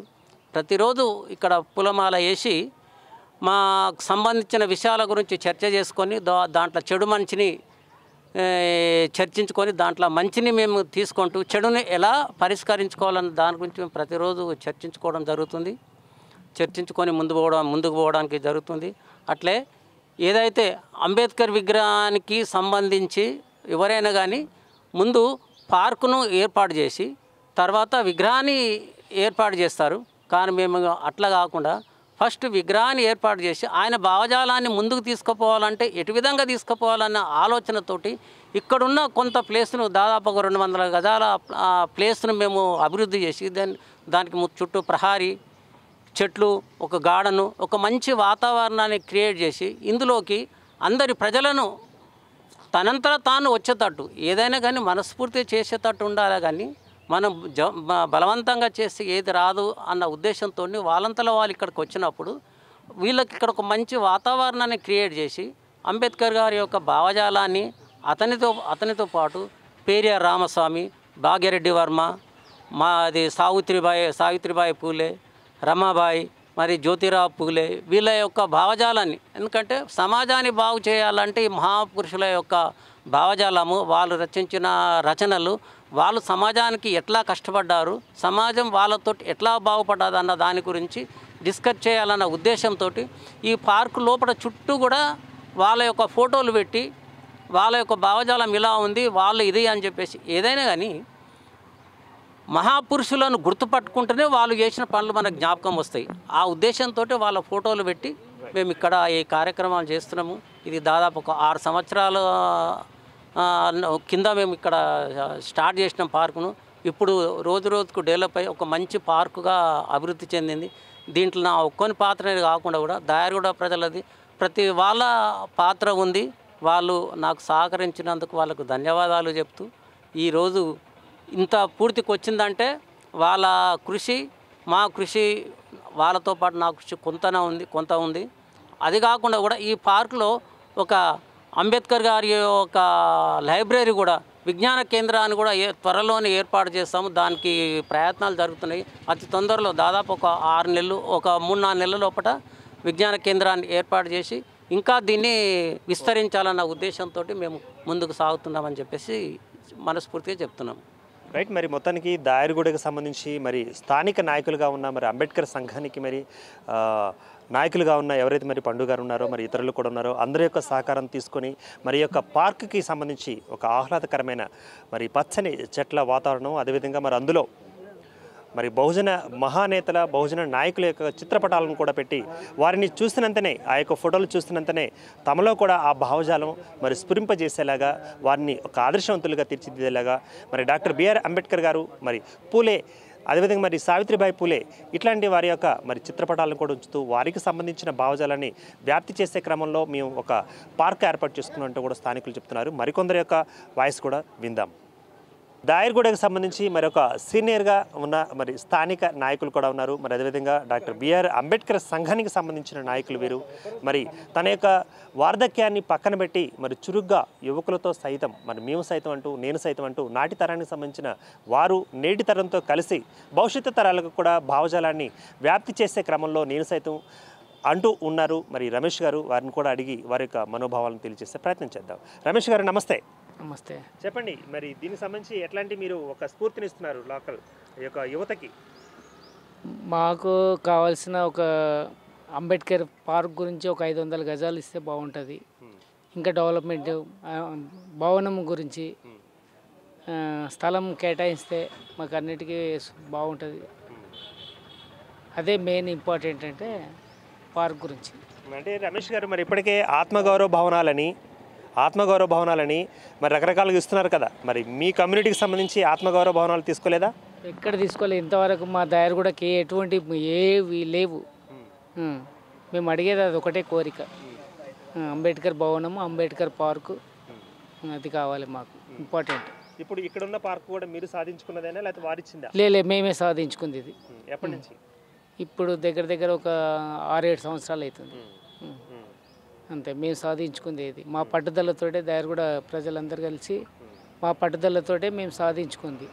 ప్రతిరోజు ఇక్కడ పూలమాల వేసి మాకు సంబంధించిన విషయాల గురించి చర్చ చేసుకొని దాంట్లో చెడు మంచిని చర్చించుకొని దాంట్లో మంచిని మేము తీసుకుంటూ చెడుని ఎలా పరిష్కరించుకోవాలని దాని గురించి మేము ప్రతిరోజు చర్చించుకోవడం జరుగుతుంది చర్చించుకొని ముందు పోవడం ముందుకు పోవడానికి జరుగుతుంది అట్లే ఏదైతే అంబేద్కర్ విగ్రహానికి సంబంధించి ఎవరైనా కానీ ముందు పార్కును ఏర్పాటు చేసి తర్వాత విగ్రహాన్ని ఏర్పాటు చేస్తారు కానీ మేము అట్లా కాకుండా ఫస్ట్ విగ్రహాన్ని ఏర్పాటు చేసి ఆయన భావజాలాన్ని ముందుకు తీసుకుపోవాలంటే ఎటు విధంగా తీసుకుపోవాలన్న ఆలోచనతోటి ఇక్కడున్న కొంత ప్లేస్ను దాదాపు ఒక రెండు వందల గజాల ప్లేస్ను మేము అభివృద్ధి చేసి దాని దానికి చుట్టూ ప్రహారీ చెట్లు ఒక గార్డెను ఒక మంచి వాతావరణాన్ని క్రియేట్ చేసి ఇందులోకి అందరి ప్రజలను తనంతర తాను వచ్చేటట్టు ఏదైనా కానీ మనస్ఫూర్తి చేసేటట్టు ఉండాలి కానీ మనం జ బలవంతంగా చేస్తే ఏది రాదు అన్న ఉద్దేశంతో వాళ్ళంతలో వాళ్ళు ఇక్కడికి వచ్చినప్పుడు వీళ్ళకి ఇక్కడ ఒక మంచి వాతావరణాన్ని క్రియేట్ చేసి అంబేద్కర్ గారి యొక్క భావజాలాన్ని అతనితో అతనితో పాటు పేరియార్ రామస్వామి భాగ్యరెడ్డి వర్మ మా అది సావిత్రిబాయి సావిత్రిబాయి పూలే రమాబాయి మరి జ్యోతిరావు పూలే వీళ్ళ యొక్క భావజాలాన్ని ఎందుకంటే సమాజాన్ని బాగు చేయాలంటే ఈ మహాపురుషుల యొక్క భావజాలము వాళ్ళు రచించిన రచనలు వాళ్ళు సమాజానికి ఎట్లా కష్టపడ్డారు సమాజం వాళ్ళతో ఎట్లా బాగుపడ్డదన్న దాని గురించి డిస్కస్ చేయాలన్న ఉద్దేశంతో ఈ పార్కు లోపల చుట్టూ కూడా వాళ్ళ యొక్క ఫోటోలు పెట్టి వాళ్ళ యొక్క భావజాలం ఇలా ఉంది వాళ్ళు ఇది అని చెప్పేసి ఏదైనా కానీ మహాపురుషులను గుర్తుపట్టుకుంటేనే వాళ్ళు చేసిన పనులు మనకు జ్ఞాపకం వస్తాయి ఆ ఉద్దేశంతో వాళ్ళ ఫోటోలు పెట్టి మేము ఇక్కడ ఈ కార్యక్రమాలు చేస్తున్నాము ఇది దాదాపు ఒక ఆరు సంవత్సరాల కింద మేము ఇక్కడ స్టార్ట్ చేసిన పార్కును ఇప్పుడు రోజు రోజుకు డెవలప్ అయ్యి ఒక మంచి పార్కుగా అభివృద్ధి చెందింది దీంట్లో నా ఒక్కొని పాత్ర కాకుండా కూడా దాయరుగూడ ప్రజలది ప్రతి వాళ్ళ పాత్ర ఉంది వాళ్ళు నాకు సహకరించినందుకు వాళ్ళకు ధన్యవాదాలు చెప్తూ ఈరోజు ఇంత పూర్తికి వచ్చిందంటే వాళ్ళ కృషి మా కృషి వాళ్ళతో పాటు నా కృషి కొంతనే ఉంది కొంత ఉంది అది కాకుండా కూడా ఈ పార్కులో ఒక అంబేద్కర్ గారి యొక్క లైబ్రరీ కూడా విజ్ఞాన కేంద్రాన్ని కూడా ఏ త్వరలోనే ఏర్పాటు చేస్తాము దానికి ప్రయత్నాలు జరుగుతున్నాయి అతి తొందరలో దాదాపు ఒక ఆరు నెలలు ఒక మూడు నాలుగు నెలల లోపల విజ్ఞాన కేంద్రాన్ని ఏర్పాటు చేసి ఇంకా దీన్ని విస్తరించాలన్న ఉద్దేశంతో మేము ముందుకు సాగుతున్నామని చెప్పేసి మనస్ఫూర్తిగా చెప్తున్నాము రైట్ మరి మొత్తానికి దాయరిగూడకు సంబంధించి మరి స్థానిక నాయకులుగా ఉన్న మరి అంబేద్కర్ సంఘానికి మరి నాయకులుగా ఉన్న ఎవరైతే మరి పండుగ గారు ఉన్నారో మరి ఇతరులు కూడా ఉన్నారో అందరి యొక్క సహకారం తీసుకొని మరి యొక్క పార్క్కి సంబంధించి ఒక ఆహ్లాదకరమైన మరి పచ్చని చెట్ల వాతావరణం అదేవిధంగా మరి అందులో మరి బహుజన మహానేతల బహుజన నాయకుల యొక్క చిత్రపటాలను కూడా పెట్టి వారిని చూసినంతనే ఆ యొక్క ఫోటోలు చూసినంతనే తమలో కూడా ఆ భావజాలం మరి స్ఫురింపజేసేలాగా వారిని ఒక ఆదర్శవంతులుగా తీర్చిదిద్దేలాగా మరి డాక్టర్ బిఆర్ అంబేద్కర్ గారు మరి పూలే అదేవిధంగా మరి సావిత్రిబాయి పూలే ఇట్లాంటి వారి యొక్క మరి చిత్రపటాలను కూడా ఉంచుతూ వారికి సంబంధించిన భావజాలని వ్యాప్తి చేసే క్రమంలో మేము ఒక పార్క్ ఏర్పాటు చేసుకున్నట్టు కూడా స్థానికులు చెప్తున్నారు మరికొందరి యొక్క వాయిస్ కూడా విందాం దాయర్గూడకు సంబంధించి మరి ఒక సీనియర్గా ఉన్న మరి స్థానిక నాయకులు కూడా ఉన్నారు మరి అదేవిధంగా డాక్టర్ బిఆర్ అంబేద్కర్ సంఘానికి సంబంధించిన నాయకులు వీరు మరి తన యొక్క వార్ధక్యాన్ని పక్కన పెట్టి మరి చురుగ్గా యువకులతో సైతం మరి మేము సైతం అంటూ నేను సైతం అంటూ నాటి తరానికి సంబంధించిన వారు నేటి తరంతో కలిసి భవిష్యత్తు తరాలకు కూడా భావజాలాన్ని వ్యాప్తి చేసే క్రమంలో నేను సైతం అంటూ ఉన్నారు మరి రమేష్ గారు వారిని కూడా అడిగి వారి యొక్క మనోభావాలను తెలియజేసే ప్రయత్నం చేద్దాం రమేష్ గారు నమస్తే నమస్తే చెప్పండి మరి దీనికి సంబంధించి ఎట్లాంటి మీరు ఒక స్ఫూర్తినిస్తున్నారు లోకల్ ఈ యొక్క యువతకి మాకు కావాల్సిన ఒక అంబేద్కర్ పార్క్ గురించి ఒక ఐదు వందల గజాలు ఇస్తే బాగుంటుంది ఇంకా డెవలప్మెంట్ భవనం గురించి స్థలం కేటాయిస్తే మాకు అన్నిటికీ బాగుంటుంది అదే మెయిన్ ఇంపార్టెంట్ అంటే పార్క్ గురించి అంటే రమేష్ గారు మరి ఇప్పటికే ఆత్మగౌరవ భవనాలని ఆత్మగౌరవ భవనాలని మరి రకరకాలుగా ఇస్తున్నారు కదా మరి మీ కమ్యూనిటీకి సంబంధించి ఆత్మగౌరవ భవనాలు తీసుకోలేదా ఎక్కడ తీసుకోలేదు ఇంతవరకు మా దగ్గర కూడా కే ఎటువంటి ఏవి లేవు మేము అడిగేది అది ఒకటే కోరిక అంబేద్కర్ భవనము అంబేద్కర్ పార్కు అది కావాలి మాకు ఇంపార్టెంట్ ఇప్పుడు ఇక్కడ ఉన్న పార్క్ కూడా మీరు సాధించుకున్నదేనా లేకపోతే వారిచ్చిందా లేదు మేమే సాధించుకుంది ఇది ఎప్పటి నుంచి ఇప్పుడు దగ్గర దగ్గర ఒక ఆరేడు సంవత్సరాలు అవుతుంది అంతే మేము సాధించుకుంది మా పట్టుదలతోటే దారి కూడా ప్రజలందరూ కలిసి మా పట్టుదలతోటే మేము సాధించుకుంది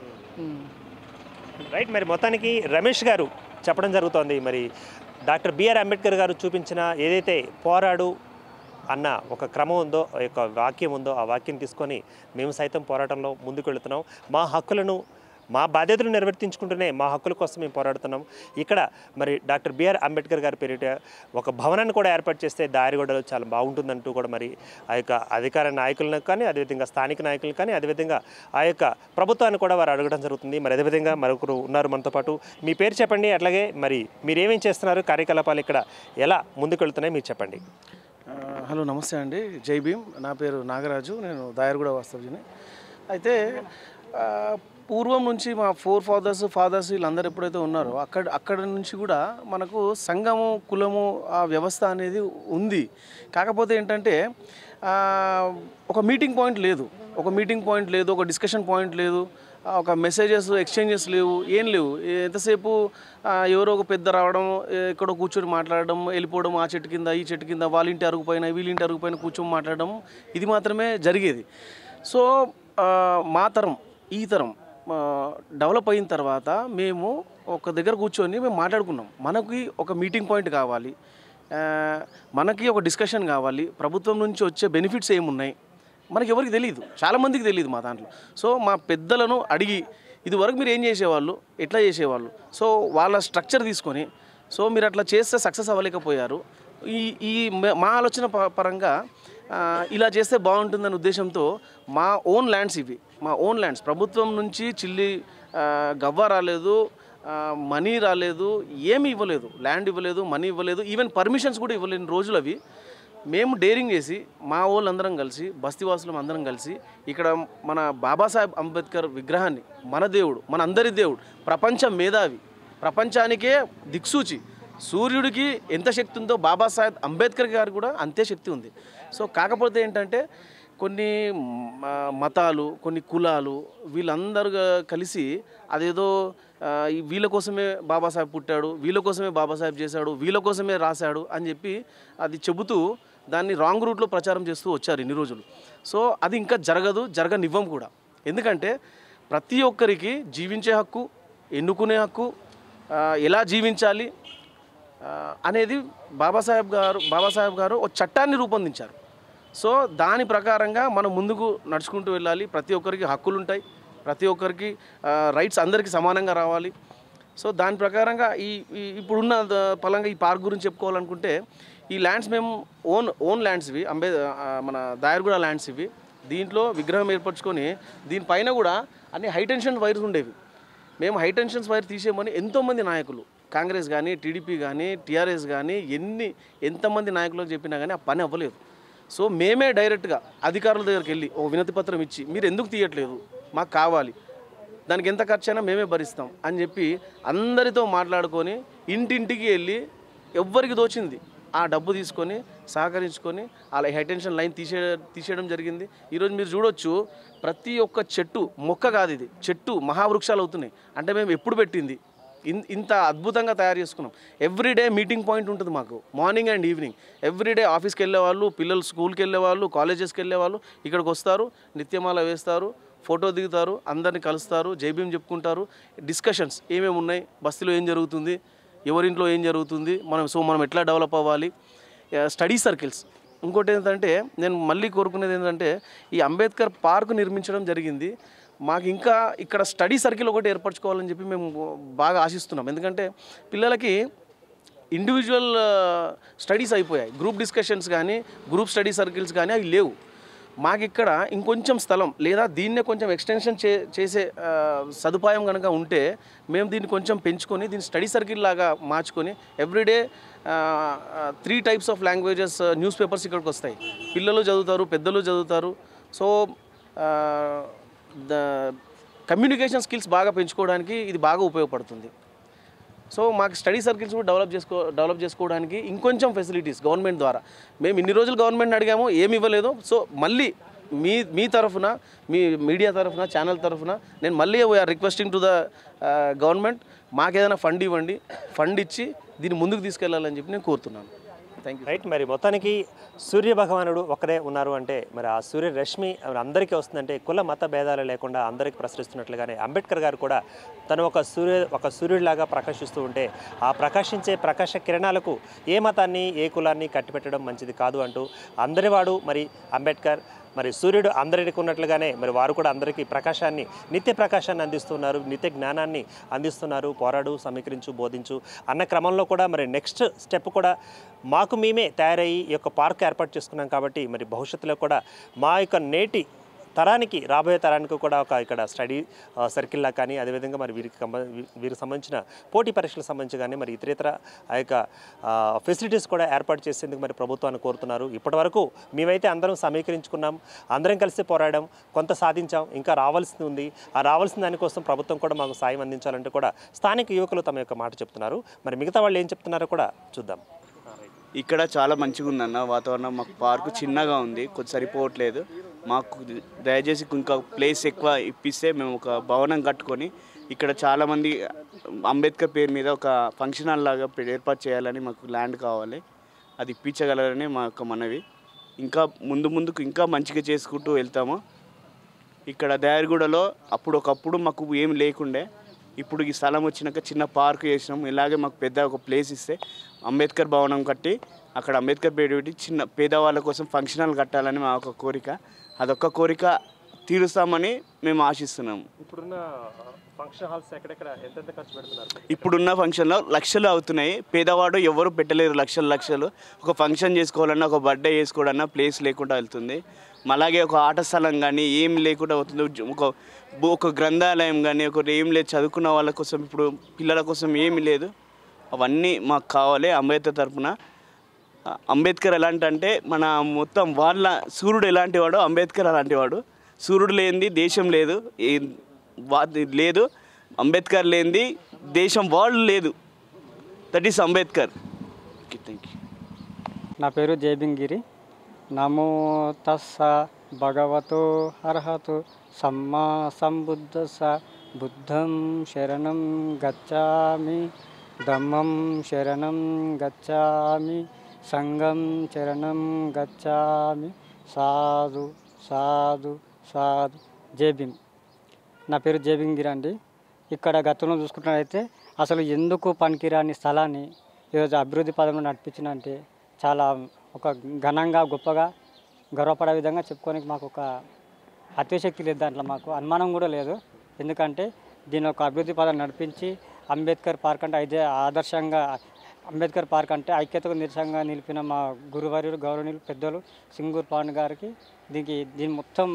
రైట్ మరి మొత్తానికి రమేష్ గారు చెప్పడం జరుగుతోంది మరి డాక్టర్ బిఆర్ అంబేద్కర్ గారు చూపించిన ఏదైతే పోరాడు అన్న ఒక క్రమం ఉందో యొక్క వాక్యం ఉందో ఆ వాక్యం తీసుకొని మేము సైతం పోరాటంలో ముందుకు వెళుతున్నాం మా హక్కులను మా బాధ్యతలు నెరవేర్తించుకుంటూనే మా హక్కుల కోసం మేము పోరాడుతున్నాం ఇక్కడ మరి డాక్టర్ బిఆర్ అంబేద్కర్ గారి పేరిట ఒక భవనాన్ని కూడా ఏర్పాటు చేస్తే దారి కూడా చాలా బాగుంటుందంటూ కూడా మరి ఆ యొక్క అధికార నాయకులను కానీ అదేవిధంగా స్థానిక నాయకులు కానీ అదేవిధంగా ఆ యొక్క ప్రభుత్వాన్ని కూడా వారు అడగడం జరుగుతుంది మరి అదేవిధంగా మరొకరు ఉన్నారు మనతో పాటు మీ పేరు చెప్పండి అట్లాగే మరి మీరేమేం చేస్తున్నారు కార్యకలాపాలు ఇక్కడ ఎలా ముందుకెళ్తున్నాయి మీరు చెప్పండి హలో నమస్తే అండి జై భీమ్ నా పేరు నాగరాజు నేను దాయర్గూడ వాస్తవ్యుని అయితే పూర్వం నుంచి మా ఫోర్ ఫాదర్స్ ఫాదర్స్ వీళ్ళందరూ ఎప్పుడైతే ఉన్నారో అక్కడ అక్కడ నుంచి కూడా మనకు సంఘము కులము ఆ వ్యవస్థ అనేది ఉంది కాకపోతే ఏంటంటే ఒక మీటింగ్ పాయింట్ లేదు ఒక మీటింగ్ పాయింట్ లేదు ఒక డిస్కషన్ పాయింట్ లేదు ఒక మెసేజెస్ ఎక్స్చేంజెస్ లేవు ఏం లేవు ఎంతసేపు ఎవరో ఒక పెద్ద రావడం ఎక్కడో కూర్చొని మాట్లాడడం వెళ్ళిపోవడం ఆ చెట్టు కింద ఈ చెట్టు కింద వాళ్ళ ఇంటి అరుగుపోయిన వీళ్ళ ఇంటి అరుగు కూర్చొని మాట్లాడడం ఇది మాత్రమే జరిగేది సో మా తరం ఈ తరం డెవలప్ అయిన తర్వాత మేము ఒక దగ్గర కూర్చొని మేము మాట్లాడుకున్నాం మనకి ఒక మీటింగ్ పాయింట్ కావాలి మనకి ఒక డిస్కషన్ కావాలి ప్రభుత్వం నుంచి వచ్చే బెనిఫిట్స్ ఏమున్నాయి మనకి ఎవరికి తెలియదు చాలామందికి తెలియదు మా దాంట్లో సో మా పెద్దలను అడిగి ఇది వరకు మీరు ఏం చేసేవాళ్ళు ఎట్లా చేసేవాళ్ళు సో వాళ్ళ స్ట్రక్చర్ తీసుకొని సో మీరు అట్లా చేస్తే సక్సెస్ అవ్వలేకపోయారు ఈ ఈ మా ఆలోచన పరంగా ఇలా చేస్తే బాగుంటుందనే ఉద్దేశంతో మా ఓన్ ల్యాండ్స్ ఇవి మా ఓన్ ల్యాండ్స్ ప్రభుత్వం నుంచి చిల్లి గవ్వ రాలేదు మనీ రాలేదు ఏమి ఇవ్వలేదు ల్యాండ్ ఇవ్వలేదు మనీ ఇవ్వలేదు ఈవెన్ పర్మిషన్స్ కూడా ఇవ్వలేని రోజులు అవి మేము డేరింగ్ చేసి మా వాళ్ళందరం కలిసి బస్తీవాసులం అందరం కలిసి ఇక్కడ మన బాబాసాహెబ్ అంబేద్కర్ విగ్రహాన్ని మన దేవుడు మన అందరి దేవుడు ప్రపంచ మేధావి ప్రపంచానికే దిక్సూచి సూర్యుడికి ఎంత శక్తి ఉందో బాబాసాహెబ్ అంబేద్కర్ గారు కూడా అంతే శక్తి ఉంది సో కాకపోతే ఏంటంటే కొన్ని మతాలు కొన్ని కులాలు వీళ్ళందరూ కలిసి అదేదో వీళ్ళ కోసమే బాబాసాహెబ్ పుట్టాడు వీళ్ళ కోసమే బాబాసాహెబ్ చేశాడు వీళ్ళ కోసమే రాశాడు అని చెప్పి అది చెబుతూ దాన్ని రాంగ్ రూట్లో ప్రచారం చేస్తూ వచ్చారు ఇన్ని రోజులు సో అది ఇంకా జరగదు జరగనివ్వం కూడా ఎందుకంటే ప్రతి ఒక్కరికి జీవించే హక్కు ఎన్నుకునే హక్కు ఎలా జీవించాలి అనేది బాబాసాహెబ్ గారు బాబాసాహెబ్ గారు ఒక చట్టాన్ని రూపొందించారు సో దాని ప్రకారంగా మనం ముందుకు నడుచుకుంటూ వెళ్ళాలి ప్రతి ఒక్కరికి హక్కులు ఉంటాయి ప్రతి ఒక్కరికి రైట్స్ అందరికీ సమానంగా రావాలి సో దాని ప్రకారంగా ఈ ఇప్పుడున్న పలంగా ఈ పార్క్ గురించి చెప్పుకోవాలనుకుంటే ఈ ల్యాండ్స్ మేము ఓన్ ఓన్ ల్యాండ్స్ ఇవి అంబే మన దాయర్గూడ ల్యాండ్స్ ఇవి దీంట్లో విగ్రహం ఏర్పరచుకొని దీనిపైన కూడా అన్ని హైటెన్షన్ వైర్స్ ఉండేవి మేము హైటెన్షన్స్ వైర్ తీసేయమని ఎంతోమంది నాయకులు కాంగ్రెస్ కానీ టీడీపీ కానీ టీఆర్ఎస్ కానీ ఎన్ని ఎంతమంది నాయకులు చెప్పినా కానీ ఆ పని అవ్వలేదు సో మేమే డైరెక్ట్గా అధికారుల దగ్గరికి వెళ్ళి ఓ వినతి పత్రం ఇచ్చి మీరు ఎందుకు తీయట్లేదు మాకు కావాలి దానికి ఎంత ఖర్చు అయినా మేమే భరిస్తాం అని చెప్పి అందరితో మాట్లాడుకొని ఇంటింటికి వెళ్ళి ఎవ్వరికి దోచింది ఆ డబ్బు తీసుకొని సహకరించుకొని అలా హైటెన్షన్ లైన్ తీసే తీసేయడం జరిగింది ఈరోజు మీరు చూడొచ్చు ప్రతి ఒక్క చెట్టు మొక్క కాదు ఇది చెట్టు మహావృక్షాలు అవుతున్నాయి అంటే మేము ఎప్పుడు పెట్టింది ఇంత అద్భుతంగా తయారు చేసుకున్నాం ఎవ్రీడే మీటింగ్ పాయింట్ ఉంటుంది మాకు మార్నింగ్ అండ్ ఈవినింగ్ ఎవ్రీడే ఆఫీస్కి వెళ్ళే వాళ్ళు పిల్లలు స్కూల్కి వెళ్ళే వాళ్ళు కాలేజెస్కి వెళ్ళే వాళ్ళు ఇక్కడికి వస్తారు నిత్యమాల వేస్తారు ఫోటో దిగుతారు అందరిని కలుస్తారు జైబీం చెప్పుకుంటారు డిస్కషన్స్ ఏమేమి ఉన్నాయి బస్తీలో ఏం జరుగుతుంది ఎవరింట్లో ఏం జరుగుతుంది మనం సో మనం ఎట్లా డెవలప్ అవ్వాలి స్టడీ సర్కిల్స్ ఇంకోటి ఏంటంటే నేను మళ్ళీ కోరుకునేది ఏంటంటే ఈ అంబేద్కర్ పార్క్ నిర్మించడం జరిగింది మాకు ఇంకా ఇక్కడ స్టడీ సర్కిల్ ఒకటి ఏర్పరచుకోవాలని చెప్పి మేము బాగా ఆశిస్తున్నాం ఎందుకంటే పిల్లలకి ఇండివిజువల్ స్టడీస్ అయిపోయాయి గ్రూప్ డిస్కషన్స్ కానీ గ్రూప్ స్టడీ సర్కిల్స్ కానీ అవి లేవు మాకు ఇక్కడ ఇంకొంచెం స్థలం లేదా దీన్నే కొంచెం ఎక్స్టెన్షన్ చే చేసే సదుపాయం కనుక ఉంటే మేము దీన్ని కొంచెం పెంచుకొని దీన్ని స్టడీ సర్కిల్ లాగా మార్చుకొని everyday three types of languages newspapers ఇక్కడికి వస్తాయి పిల్లలు చదువుతారు పెద్దలు చదువుతారు సో కమ్యూనికేషన్ స్కిల్స్ బాగా పెంచుకోవడానికి ఇది బాగా ఉపయోగపడుతుంది సో మాకు స్టడీ సర్కిల్స్ కూడా డెవలప్ చేసుకో డెవలప్ చేసుకోవడానికి ఇంకొంచెం ఫెసిలిటీస్ గవర్నమెంట్ ద్వారా మేము ఇన్ని రోజులు గవర్నమెంట్ అడిగాము ఏమి ఇవ్వలేదు సో మళ్ళీ మీ మీ తరఫున మీ మీడియా తరఫున ఛానల్ తరఫున నేను మళ్ళీ we're requesting to the government మాకేదైనా ఫండ్ ఇవ్వండి ఫండ్ ఇచ్చి దీన్ని ముందుకు తీసుకెళ్లాలని చెప్పి నేను కోరుతున్నాను రైట్ మరి మొత్తానికి సూర్య భగవానుడు ఒకడే ఉన్నారు అంటే మరి ఆ సూర్య రశ్మి అందరికీ వస్తుందంటే కుల మత భేదాలు లేకుండా అందరికీ ప్రసరిస్తున్నట్లుగానే అంబేద్కర్ గారు కూడా తను ఒక సూర్య ఒక సూర్యుడిలాగా ప్రకాశిస్తూ ఉంటే ఆ ప్రకాశించే ప్రకాశ కిరణాలకు ఏ మతాన్ని ఏ కులాన్ని కట్టిపెట్టడం మంచిది కాదు అంటూ అందరివాడు మరి అంబేద్కర్ మరి సూర్యుడు అందరికి ఉన్నట్లుగానే మరి వారు కూడా అందరికీ ప్రకాశాన్ని నిత్య ప్రకాశాన్ని అందిస్తున్నారు నిత్య జ్ఞానాన్ని అందిస్తున్నారు పోరాడు సమీకరించు బోధించు అన్న క్రమంలో కూడా మరి నెక్స్ట్ స్టెప్ కూడా మాకు మేమే తయారయ్యి ఈ యొక్క పార్క్ ఏర్పాటు చేసుకున్నాం కాబట్టి మరి భవిష్యత్తులో కూడా మా యొక్క నేటి తరానికి రాబోయే తరానికి కూడా ఒక ఇక్కడ స్టడీ సర్కిల్లా కానీ అదేవిధంగా మరి వీరికి వీరికి సంబంధించిన పోటీ పరీక్షలకు సంబంధించి కానీ మరి ఇతరేతర ఆ యొక్క ఫెసిలిటీస్ కూడా ఏర్పాటు చేసేందుకు మరి ప్రభుత్వాన్ని కోరుతున్నారు ఇప్పటివరకు మేమైతే అందరం సమీకరించుకున్నాం అందరం కలిసి పోరాడడం కొంత సాధించాం ఇంకా రావాల్సింది ఉంది ఆ రావాల్సిన దానికోసం ప్రభుత్వం కూడా మాకు సాయం అందించాలంటే కూడా స్థానిక యువకులు తమ యొక్క మాట చెప్తున్నారు మరి మిగతా వాళ్ళు ఏం చెప్తున్నారో కూడా చూద్దాం ఇక్కడ చాలా మంచిగా ఉందన్న వాతావరణం మాకు పార్కు చిన్నగా ఉంది కొద్ది సరిపోవట్లేదు మాకు దయచేసి ఇంకా ప్లేస్ ఎక్కువ ఇప్పిస్తే మేము ఒక భవనం కట్టుకొని ఇక్కడ చాలామంది అంబేద్కర్ పేరు మీద ఒక ఫంక్షన్ హాల్ లాగా ఏర్పాటు చేయాలని మాకు ల్యాండ్ కావాలి అది ఇప్పించగలరని మా యొక్క మనవి ఇంకా ముందు ముందుకు ఇంకా మంచిగా చేసుకుంటూ వెళ్తాము ఇక్కడ దయారిగూడలో అప్పుడు ఒకప్పుడు మాకు ఏం లేకుండే ఇప్పుడు ఈ స్థలం వచ్చినాక చిన్న పార్క్ చేసినాం ఇలాగే మాకు పెద్ద ఒక ప్లేస్ ఇస్తే అంబేద్కర్ భవనం కట్టి అక్కడ అంబేద్కర్ పేరు పెట్టి చిన్న పేదవాళ్ళ కోసం ఫంక్షన్ హాల్ కట్టాలని మా ఒక కోరిక అదొక్క కోరిక తీరుస్తామని మేము ఆశిస్తున్నాము ఇప్పుడున్న ఫంక్షన్ హాల్స్ ఎక్కడెక్కడ ఎంతెంత ఖర్చు పెడుతున్నారు ఇప్పుడున్న ఫంక్షన్లో లక్షలు అవుతున్నాయి పేదవాడు ఎవరు పెట్టలేరు లక్షలు లక్షలు ఒక ఫంక్షన్ చేసుకోవాలన్నా ఒక బర్త్డే చేసుకోవాలన్నా ప్లేస్ లేకుండా వెళ్తుంది అలాగే ఒక ఆట స్థలం కానీ ఏం లేకుండా అవుతుంది ఒక ఒక గ్రంథాలయం కానీ ఒకరు ఏం లేదు చదువుకున్న వాళ్ళ కోసం ఇప్పుడు పిల్లల కోసం ఏమీ లేదు అవన్నీ మాకు కావాలి అంబేద్కర్ తరఫున అంబేద్కర్ ఎలాంటి అంటే మన మొత్తం వాళ్ళ సూర్యుడు ఎలాంటి వాడు అంబేద్కర్ అలాంటి వాడు సూర్యుడు లేనిది దేశం లేదు లేదు అంబేద్కర్ లేనిది దేశం వరల్డ్ లేదు that is Ambedkar okay thank you నా పేరు జయబింగిరి నమో తస్స భగవతో అర్హతు సమ్మా సంబుద్ధ బుద్ధం శరణం గచ్చామి బ్రహ్మం శరణం గచ్చామి సంగం చరణం గచ్చామి సాధు సాధు సాధు జేబింగ్ నా పేరు జేబింగ్ గిరా అండి ఇక్కడ గతంలో చూసుకున్నట్లయితే అసలు ఎందుకు పనికిరాని స్థలాన్ని ఈరోజు అభివృద్ధి పదంలో నడిపించిన అంటే చాలా ఒక ఘనంగా గొప్పగా గర్వపడే విధంగా చెప్పుకోవడానికి మాకు ఒక అతిశక్తి లేదు దాంట్లో మాకు అనుమానం కూడా లేదు ఎందుకంటే దీని ఒక అభివృద్ధి పదం నడిపించి అంబేద్కర్ పార్క్ అంటే అయితే ఆదర్శంగా అంబేద్కర్ పార్క్ అంటే ఐక్యతకు నిరసనగా నిలిపిన మా గురువర్యులు గౌరవనీయులు పెద్దలు సింగూర్ పాండ్ గారికి దీనికి దీని మొత్తం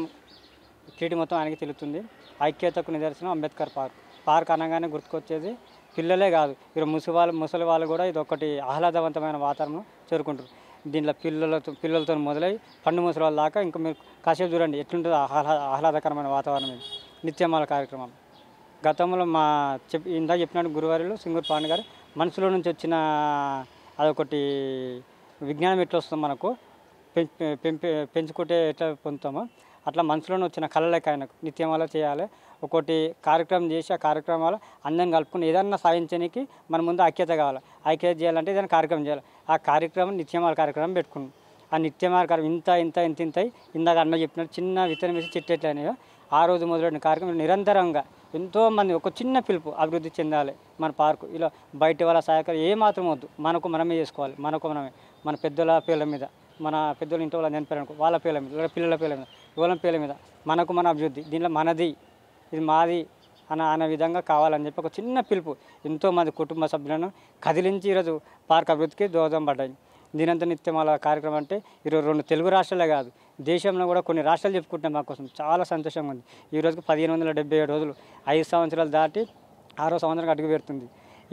క్రీడ మొత్తం ఆయనకి తెలుస్తుంది ఐక్యతకు నిదర్శనం అంబేద్కర్ పార్క్ పార్క్ అనగానే గుర్తుకొచ్చేది పిల్లలే కాదు ఇక్కడ ముసలి ముసలి వాళ్ళు కూడా ఇది ఒకటి ఆహ్లాదవంతమైన వాతావరణం చేరుకుంటారు దీంట్లో పిల్లలతో పిల్లలతో మొదలై పండు ముసలి వాళ్ళ దాకా ఇంకా మీరు కాసేపు చూడండి ఎట్లుంటుందో ఆహ్లాదకరమైన వాతావరణం ఇది నిత్యమాల కార్యక్రమం గతంలో మా చెప్ ఇందాక చెప్పినట్టు గురువారిలో సింగూరు పాండ్ గారు మనసులో నుంచి వచ్చిన అదొకటి విజ్ఞానం ఎట్లా వస్తుంది మనకు పెంపే పెంచుకుంటే ఎట్లా పొందుతామో అట్లా మనసులోనే వచ్చిన కళలకు ఆయనకు నిత్యం అలా చేయాలి ఒకటి కార్యక్రమం చేసి ఆ కార్యక్రమాలు అందం కలుపుకుని ఏదన్నా సాధించడానికి మన ముందు ఐక్యత కావాలి ఐక్యత చేయాలంటే ఏదైనా కార్యక్రమం చేయాలి ఆ కార్యక్రమం నిత్యమాల కార్యక్రమం పెట్టుకున్నాం ఆ నిత్యమాల కార్యక్రమం ఇంత ఇంత ఇంత ఇంత ఇందాక అన్న చెప్పినట్టు చిన్న విత్తనం వేసి చెట్టు ఎట్లయినాయో ఆ రోజు మొదలైన కార్యక్రమం నిరంతరంగా ఎంతోమంది ఒక చిన్న పిలుపు అభివృద్ధి చెందాలి మన పార్కు ఇలా బయట వాళ్ళ సహకారం ఏమాత్రం వద్దు మనకు మనమే చేసుకోవాలి మనకు మనమే మన పెద్దల పేర్ల మీద మన పెద్దల ఇంట్లో వాళ్ళ చనిపోయారు వాళ్ళ పిల్లల మీద పిల్లల పేర్ల మీద వాళ్ళ పిల్లల మీద మనకు మన అభివృద్ధి దీనిలో మనది ఇది మాది అని అనే విధంగా కావాలని చెప్పి ఒక చిన్న పిలుపు ఎంతోమంది కుటుంబ సభ్యులను కదిలించి ఈరోజు పార్క్ అభివృద్ధికి దోహదం పడ్డాయి దినంత నిత్యం అలా కార్యక్రమం అంటే ఈరోజు రెండు తెలుగు రాష్ట్రాలే కాదు దేశంలో కూడా కొన్ని రాష్ట్రాలు చెప్పుకుంటే మా కోసం చాలా సంతోషంగా ఉంది ఈ రోజుకి పదిహేను వందల డెబ్బై ఏడు రోజులు ఐదు సంవత్సరాలు దాటి ఆరో సంవత్సరం అడుగు పెడుతుంది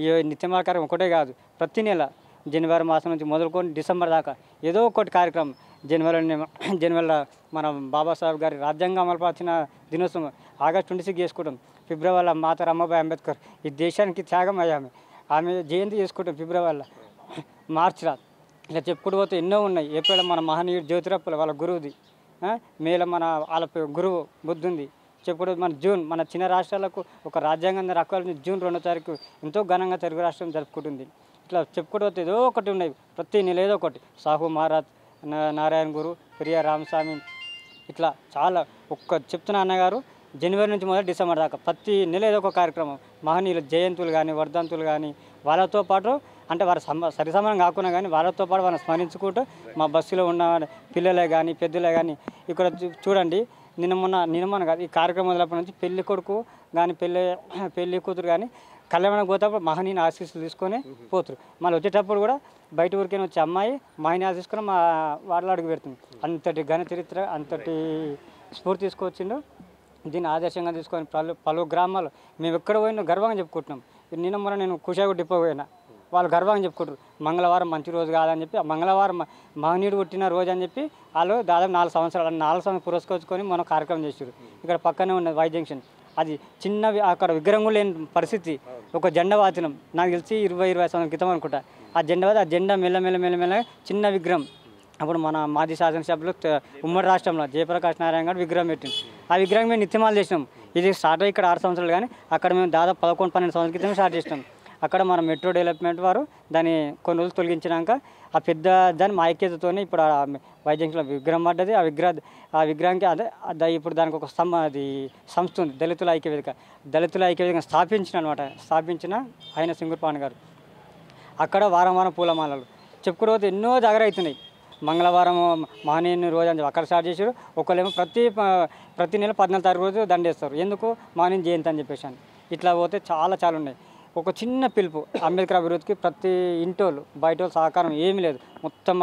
ఈ నిత్యం కార్యక్రమం ఒకటే కాదు ప్రతి నెల జనవరి మాసం నుంచి మొదలుకొని డిసెంబర్ దాకా ఏదో ఒకటి కార్యక్రమం జనవరి జనవరిలో మన బాబాసాహెబ్ గారి రాజ్యాంగం అమలుపరిచిన దినోత్సవం ఆగస్టు ట్వంటీ సిక్స్ చేసుకుంటాం ఫిబ్రవరిలో మాత రమ్మబాయి అంబేద్కర్ ఈ దేశానికి త్యాగం అయ్యామె ఆమె జయంతి చేసుకుంటాం ఫిబ్రవరిలో మార్చిలో ఇలా చెప్పుకుంటూ పోతే ఎన్నో ఉన్నాయి ఎప్పుడు మన మహనీయుడు జ్యోతిరప్పులు వాళ్ళ గురువుది మేల మన వాళ్ళ గురువు బుద్ధుంది చెప్పుడు మన జూన్ మన చిన్న రాష్ట్రాలకు ఒక రాజ్యాంగం హక్కులను జూన్ రెండో తారీఖు ఎంతో ఘనంగా తెలుగు రాష్ట్రం జరుపుకుంటుంది ఇట్లా చెప్పుకుంటూ ఏదో ఒకటి ఉన్నాయి ప్రతి నెల ఏదో ఒకటి సాహు మహారాజ్ నారాయణ గురు ప్రియ రామస్వామి ఇట్లా చాలా ఒక్క చెప్తున్న అన్నగారు జనవరి నుంచి మొదలు డిసెంబర్ దాకా ప్రతి నెల ఏదో ఒక కార్యక్రమం మహనీయుల జయంతులు కానీ వర్ధంతులు కానీ వాళ్ళతో పాటు అంటే వారు సరి సమానం కాకుండా కానీ వాళ్ళతో పాటు వారిని స్మరించుకుంటూ మా బస్సులో ఉన్న పిల్లలే కానీ పెద్దలే కానీ ఇక్కడ చూడండి నిన్న మొన్న నిన్న మొన్న కాదు ఈ కార్యక్రమం మొదలప్పటి నుంచి పెళ్లి కొడుకు కానీ పెళ్ళి పెళ్లి కూతురు కానీ కళ్యాణం పోతేప్పుడు మహనీయుని ఆశీస్సులు తీసుకొని పోతురు మళ్ళీ వచ్చేటప్పుడు కూడా బయట ఊరికైనా వచ్చే అమ్మాయి మహని ఆశీసుకొని మా వాళ్ళ అడుగు పెడుతుంది అంతటి ఘన చరిత్ర అంతటి స్ఫూర్తి తీసుకొచ్చిండు దీన్ని ఆదర్శంగా తీసుకొని పలు పలు గ్రామాలు మేము ఎక్కడ పోయినా గర్వంగా చెప్పుకుంటున్నాం నిన్న మొన్న నేను కుషాగు పోయినా వాళ్ళు గర్వంగా చెప్పుకుంటారు మంగళవారం మంచి రోజు కాదని చెప్పి మంగళవారం మహనీయుడు పుట్టిన రోజు అని చెప్పి వాళ్ళు దాదాపు నాలుగు సంవత్సరాలు నాలుగు సంవత్సరం పురస్కరించుకొని మనం కార్యక్రమం చేస్తారు ఇక్కడ పక్కనే ఉన్న వై జంక్షన్ అది చిన్న అక్కడ విగ్రహం లేని పరిస్థితి ఒక జెండా వాచనం నాకు తెలిసి ఇరవై ఇరవై సంవత్సరం క్రితం అనుకుంటా ఆ జెండా ఆ జెండా మెల్ల మెల్లగా చిన్న విగ్రహం అప్పుడు మన మాజీ శాసనసభ్యులు ఉమ్మడి రాష్ట్రంలో జయప్రకాష్ నారాయణ గారు విగ్రహం పెట్టింది ఆ విగ్రహం మేము నిత్యమాలు చేసినాం ఇది స్టార్ట్ అయ్యి ఇక్కడ ఆరు సంవత్సరాలు కానీ అక్కడ మేము దాదాపు పదకొండు పన్నెండు సంవత్సరాల క్రితం స్టార్ట్ చేసినాం అక్కడ మన మెట్రో డెవలప్మెంట్ వారు దాన్ని కొన్ని రోజులు తొలగించినాక ఆ పెద్ద దాని మా ఐక్యతతోనే ఇప్పుడు ఆ వైద్యంలో విగ్రహం పడ్డది ఆ విగ్రహ ఆ విగ్రహానికి అదే ఇప్పుడు దానికి ఒక స్తంభ అది సంస్థ ఉంది దళితుల ఐక్యవేదిక దళితుల ఐక్యవేదిక స్థాపించిన అనమాట స్థాపించిన ఆయన సింగుర్పాన్ గారు అక్కడ వారం వారం పూలమాలలు చెప్పుకోవద్దు ఎన్నో దగ్గర అవుతున్నాయి మంగళవారం మహనీయుని రోజు అని అక్కడ స్టార్ట్ చేశారు ఒకళ్ళేమో ప్రతి ప్రతి నెల పద్నాలుగు తారీఖు రోజు దండేస్తారు ఎందుకు మహనీయుని జయంతి అని చెప్పేసి ఇట్లా పోతే చాలా చాలా ఉన్నాయి ఒక చిన్న పిలుపు అంబేద్కర్ అభివృద్ధికి ప్రతి ఇంటోళ్ళు బయట సహకారం ఏమీ లేదు మొత్తం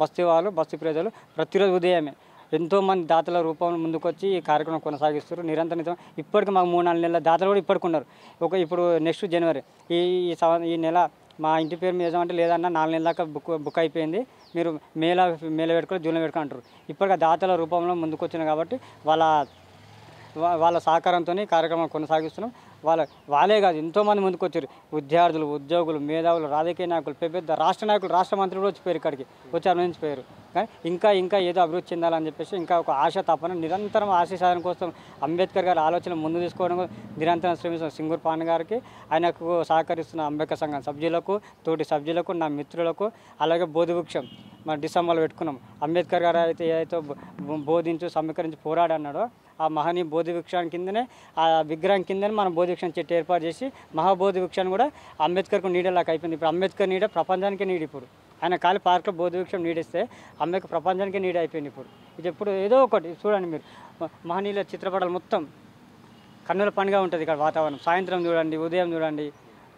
బస్తీ వాళ్ళు బస్తీ ప్రజలు ప్రతిరోజు ఉదయమే ఎంతోమంది దాతల రూపంలో ముందుకొచ్చి ఈ కార్యక్రమం కొనసాగిస్తారు నిరంతరం నిరంతరం ఇప్పటికి మాకు మూడు నాలుగు నెలల దాతలు కూడా ఇప్పటికి ఉన్నారు ఒక ఇప్పుడు నెక్స్ట్ జనవరి ఈ ఈ నెల మా ఇంటి పేరు మీద అంటే లేదన్నా నాలుగు నెలల దాకా బుక్ బుక్ అయిపోయింది మీరు మేల మేల పెట్టుకుని జూన్లో పెట్టుకుని అంటారు ఇప్పటికీ దాతల రూపంలో ముందుకు వచ్చినాయి కాబట్టి వాళ్ళ వాళ్ళ సహకారంతో కార్యక్రమం కొనసాగిస్తున్నాం వాళ్ళ వాళ్ళే కాదు ఎంతోమంది ముందుకు వచ్చారు విద్యార్థులు ఉద్యోగులు మేధావులు రాజకీయ నాయకులు పెద్ద రాష్ట్ర నాయకులు రాష్ట్ర మంత్రులు కూడా వచ్చిపోయారు ఇక్కడికి వచ్చి అనుభవించిపోయారు కానీ ఇంకా ఇంకా ఏదో అభివృద్ధి చెందాలని చెప్పేసి ఇంకా ఒక ఆశ తప్పన నిరంతరం ఆశ సాధన కోసం అంబేద్కర్ గారి ఆలోచన ముందు తీసుకోవడం నిరంతరం శ్రమిస్తున్న సింగూర్ పాన్ గారికి ఆయనకు సహకరిస్తున్న అంబేద్కర్ సంఘం సభ్యులకు తోటి సభ్యులకు నా మిత్రులకు అలాగే బోధివృక్షం మన డిసెంబర్లో పెట్టుకున్నాం అంబేద్కర్ గారు అయితే ఏదైతే బోధించు సమీకరించి పోరాడన్నాడో ఆ మహనీయ బోధి వృక్షాన్ని కిందనే ఆ విగ్రహం కిందనే మనం బోధి వృక్షం చెట్టు ఏర్పాటు చేసి మహాబోధి వృక్షాన్ని కూడా అంబేద్కర్కు నీడలాగా అయిపోయింది ఇప్పుడు అంబేద్కర్ నీడ ప్రపంచానికి నీడ ఇప్పుడు ఆయన కాలి పార్కులో బోధి వృక్షం నీడిస్తే అంబేద్కర్ ప్రపంచానికి నీడ అయిపోయింది ఇప్పుడు ఇది ఎప్పుడు ఏదో ఒకటి చూడండి మీరు మహనీయుల చిత్రపటాలు మొత్తం కన్నుల పండుగ ఉంటుంది ఇక్కడ వాతావరణం సాయంత్రం చూడండి ఉదయం చూడండి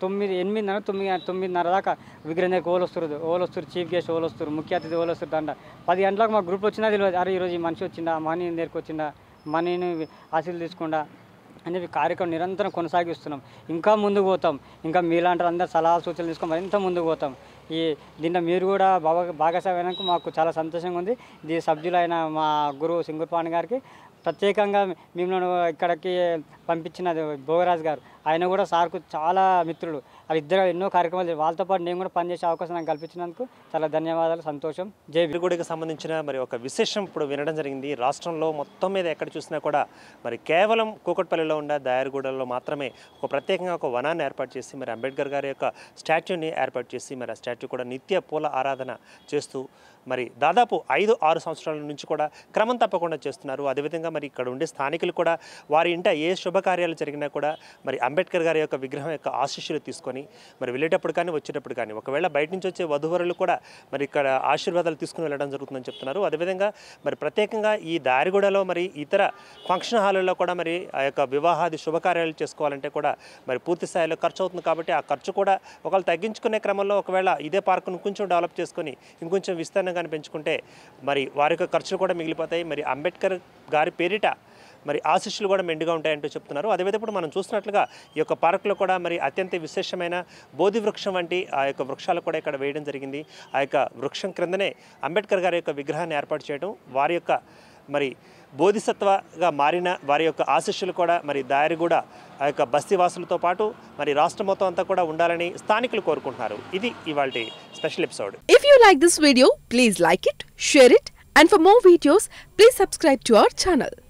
తొమ్మిది ఎనిమిదిన్నర తొమ్మిది తొమ్మిదిన్నర దాకా విగ్రహం దగ్గర ఓలు వస్తుంది ఓలు చీఫ్ గెస్ట్ ఓలు ముఖ్య అతిథి ఓలు దండ పది గంటలకు మా గ్రూప్ వచ్చినా తెలియదు అరే ఈరోజు ఈ మనిషి వచ్చిందా మనీ దగ్గరికి వచ్చిందా మనీని ఆశలు తీసుకుండా చెప్పి కార్యక్రమం నిరంతరం కొనసాగిస్తున్నాం ఇంకా ముందుకు పోతాం ఇంకా మీలాంటి అందరు సలహా సూచనలు తీసుకొని మరింత ముందుకు పోతాం ఈ దీంట్లో మీరు కూడా బాగా భాగస్వామ్యానికి మాకు చాలా సంతోషంగా ఉంది దీ సభ్యులైన మా గురువు సింగుర్పాణి గారికి ప్రత్యేకంగా మిమ్మల్ని ఇక్కడికి పంపించిన భోగరాజు గారు ఆయన కూడా సార్కు చాలా మిత్రుడు వాళ్ళు ఇద్దరు ఎన్నో కార్యక్రమాలు వాళ్ళతో పాటు నేను కూడా పనిచేసే అవకాశం నాకు కల్పించినందుకు చాలా ధన్యవాదాలు సంతోషం జై విరుగుడికి సంబంధించిన మరి ఒక విశేషం ఇప్పుడు వినడం జరిగింది రాష్ట్రంలో మొత్తం మీద ఎక్కడ చూసినా కూడా మరి కేవలం కూకట్పల్లిలో ఉన్న దాయరగూడలో మాత్రమే ఒక ప్రత్యేకంగా ఒక వనాన్ని ఏర్పాటు చేసి మరి అంబేద్కర్ గారి యొక్క స్టాట్యూని ఏర్పాటు చేసి మరి ఆ స్టాట్యూ కూడా నిత్య పూల ఆరాధన చేస్తూ మరి దాదాపు ఐదు ఆరు సంవత్సరాల నుంచి కూడా క్రమం తప్పకుండా చేస్తున్నారు అదేవిధంగా మరి ఇక్కడ ఉండే స్థానికులు కూడా వారి ఇంట ఏ శుభకార్యాలు జరిగినా కూడా మరి అంబేద్కర్ గారి యొక్క విగ్రహం యొక్క ఆశీస్సులు తీసుకొని మరి వెళ్ళేటప్పుడు కానీ వచ్చేటప్పుడు కానీ ఒకవేళ బయట నుంచి వచ్చే వధువరులు కూడా మరి ఇక్కడ ఆశీర్వాదాలు తీసుకుని వెళ్ళడం జరుగుతుందని చెప్తున్నారు అదేవిధంగా మరి ప్రత్యేకంగా ఈ దారిగూడలో మరి ఇతర ఫంక్షన్ హాల్లో కూడా మరి ఆ యొక్క వివాహాది శుభకార్యాలు చేసుకోవాలంటే కూడా మరి పూర్తి స్థాయిలో ఖర్చు అవుతుంది కాబట్టి ఆ ఖర్చు కూడా ఒకవేళ తగ్గించుకునే క్రమంలో ఒకవేళ ఇదే పార్కును కొంచెం డెవలప్ చేసుకొని ఇంకొంచెం విస్తీర్ణంగా కానీ పెంచుకుంటే మరి వారి యొక్క ఖర్చులు కూడా మిగిలిపోతాయి మరి అంబేద్కర్ గారి పేరిట మరి ఆశిష్యులు కూడా మెండుగా ఉంటాయంటూ చెప్తున్నారు అదేవిధంగా ఇప్పుడు మనం చూసినట్లుగా ఈ యొక్క పార్కులో కూడా మరి అత్యంత విశేషమైన బోధి వృక్షం వంటి ఆ యొక్క వృక్షాలు కూడా ఇక్కడ వేయడం జరిగింది ఆ యొక్క వృక్షం క్రిందనే అంబేద్కర్ గారి యొక్క విగ్రహాన్ని ఏర్పాటు చేయడం వారి యొక్క మరి బోధిసత్వగా మారిన వారి యొక్క ఆశిష్యులు కూడా మరి దారి కూడా ఆ యొక్క బస్తీవాసులతో పాటు మరి రాష్ట్రం మొత్తం అంతా కూడా ఉండాలని స్థానికులు కోరుకుంటున్నారు ఇది ఇవాళ special episode if you like this video please like it share it and for more videos please subscribe to our channel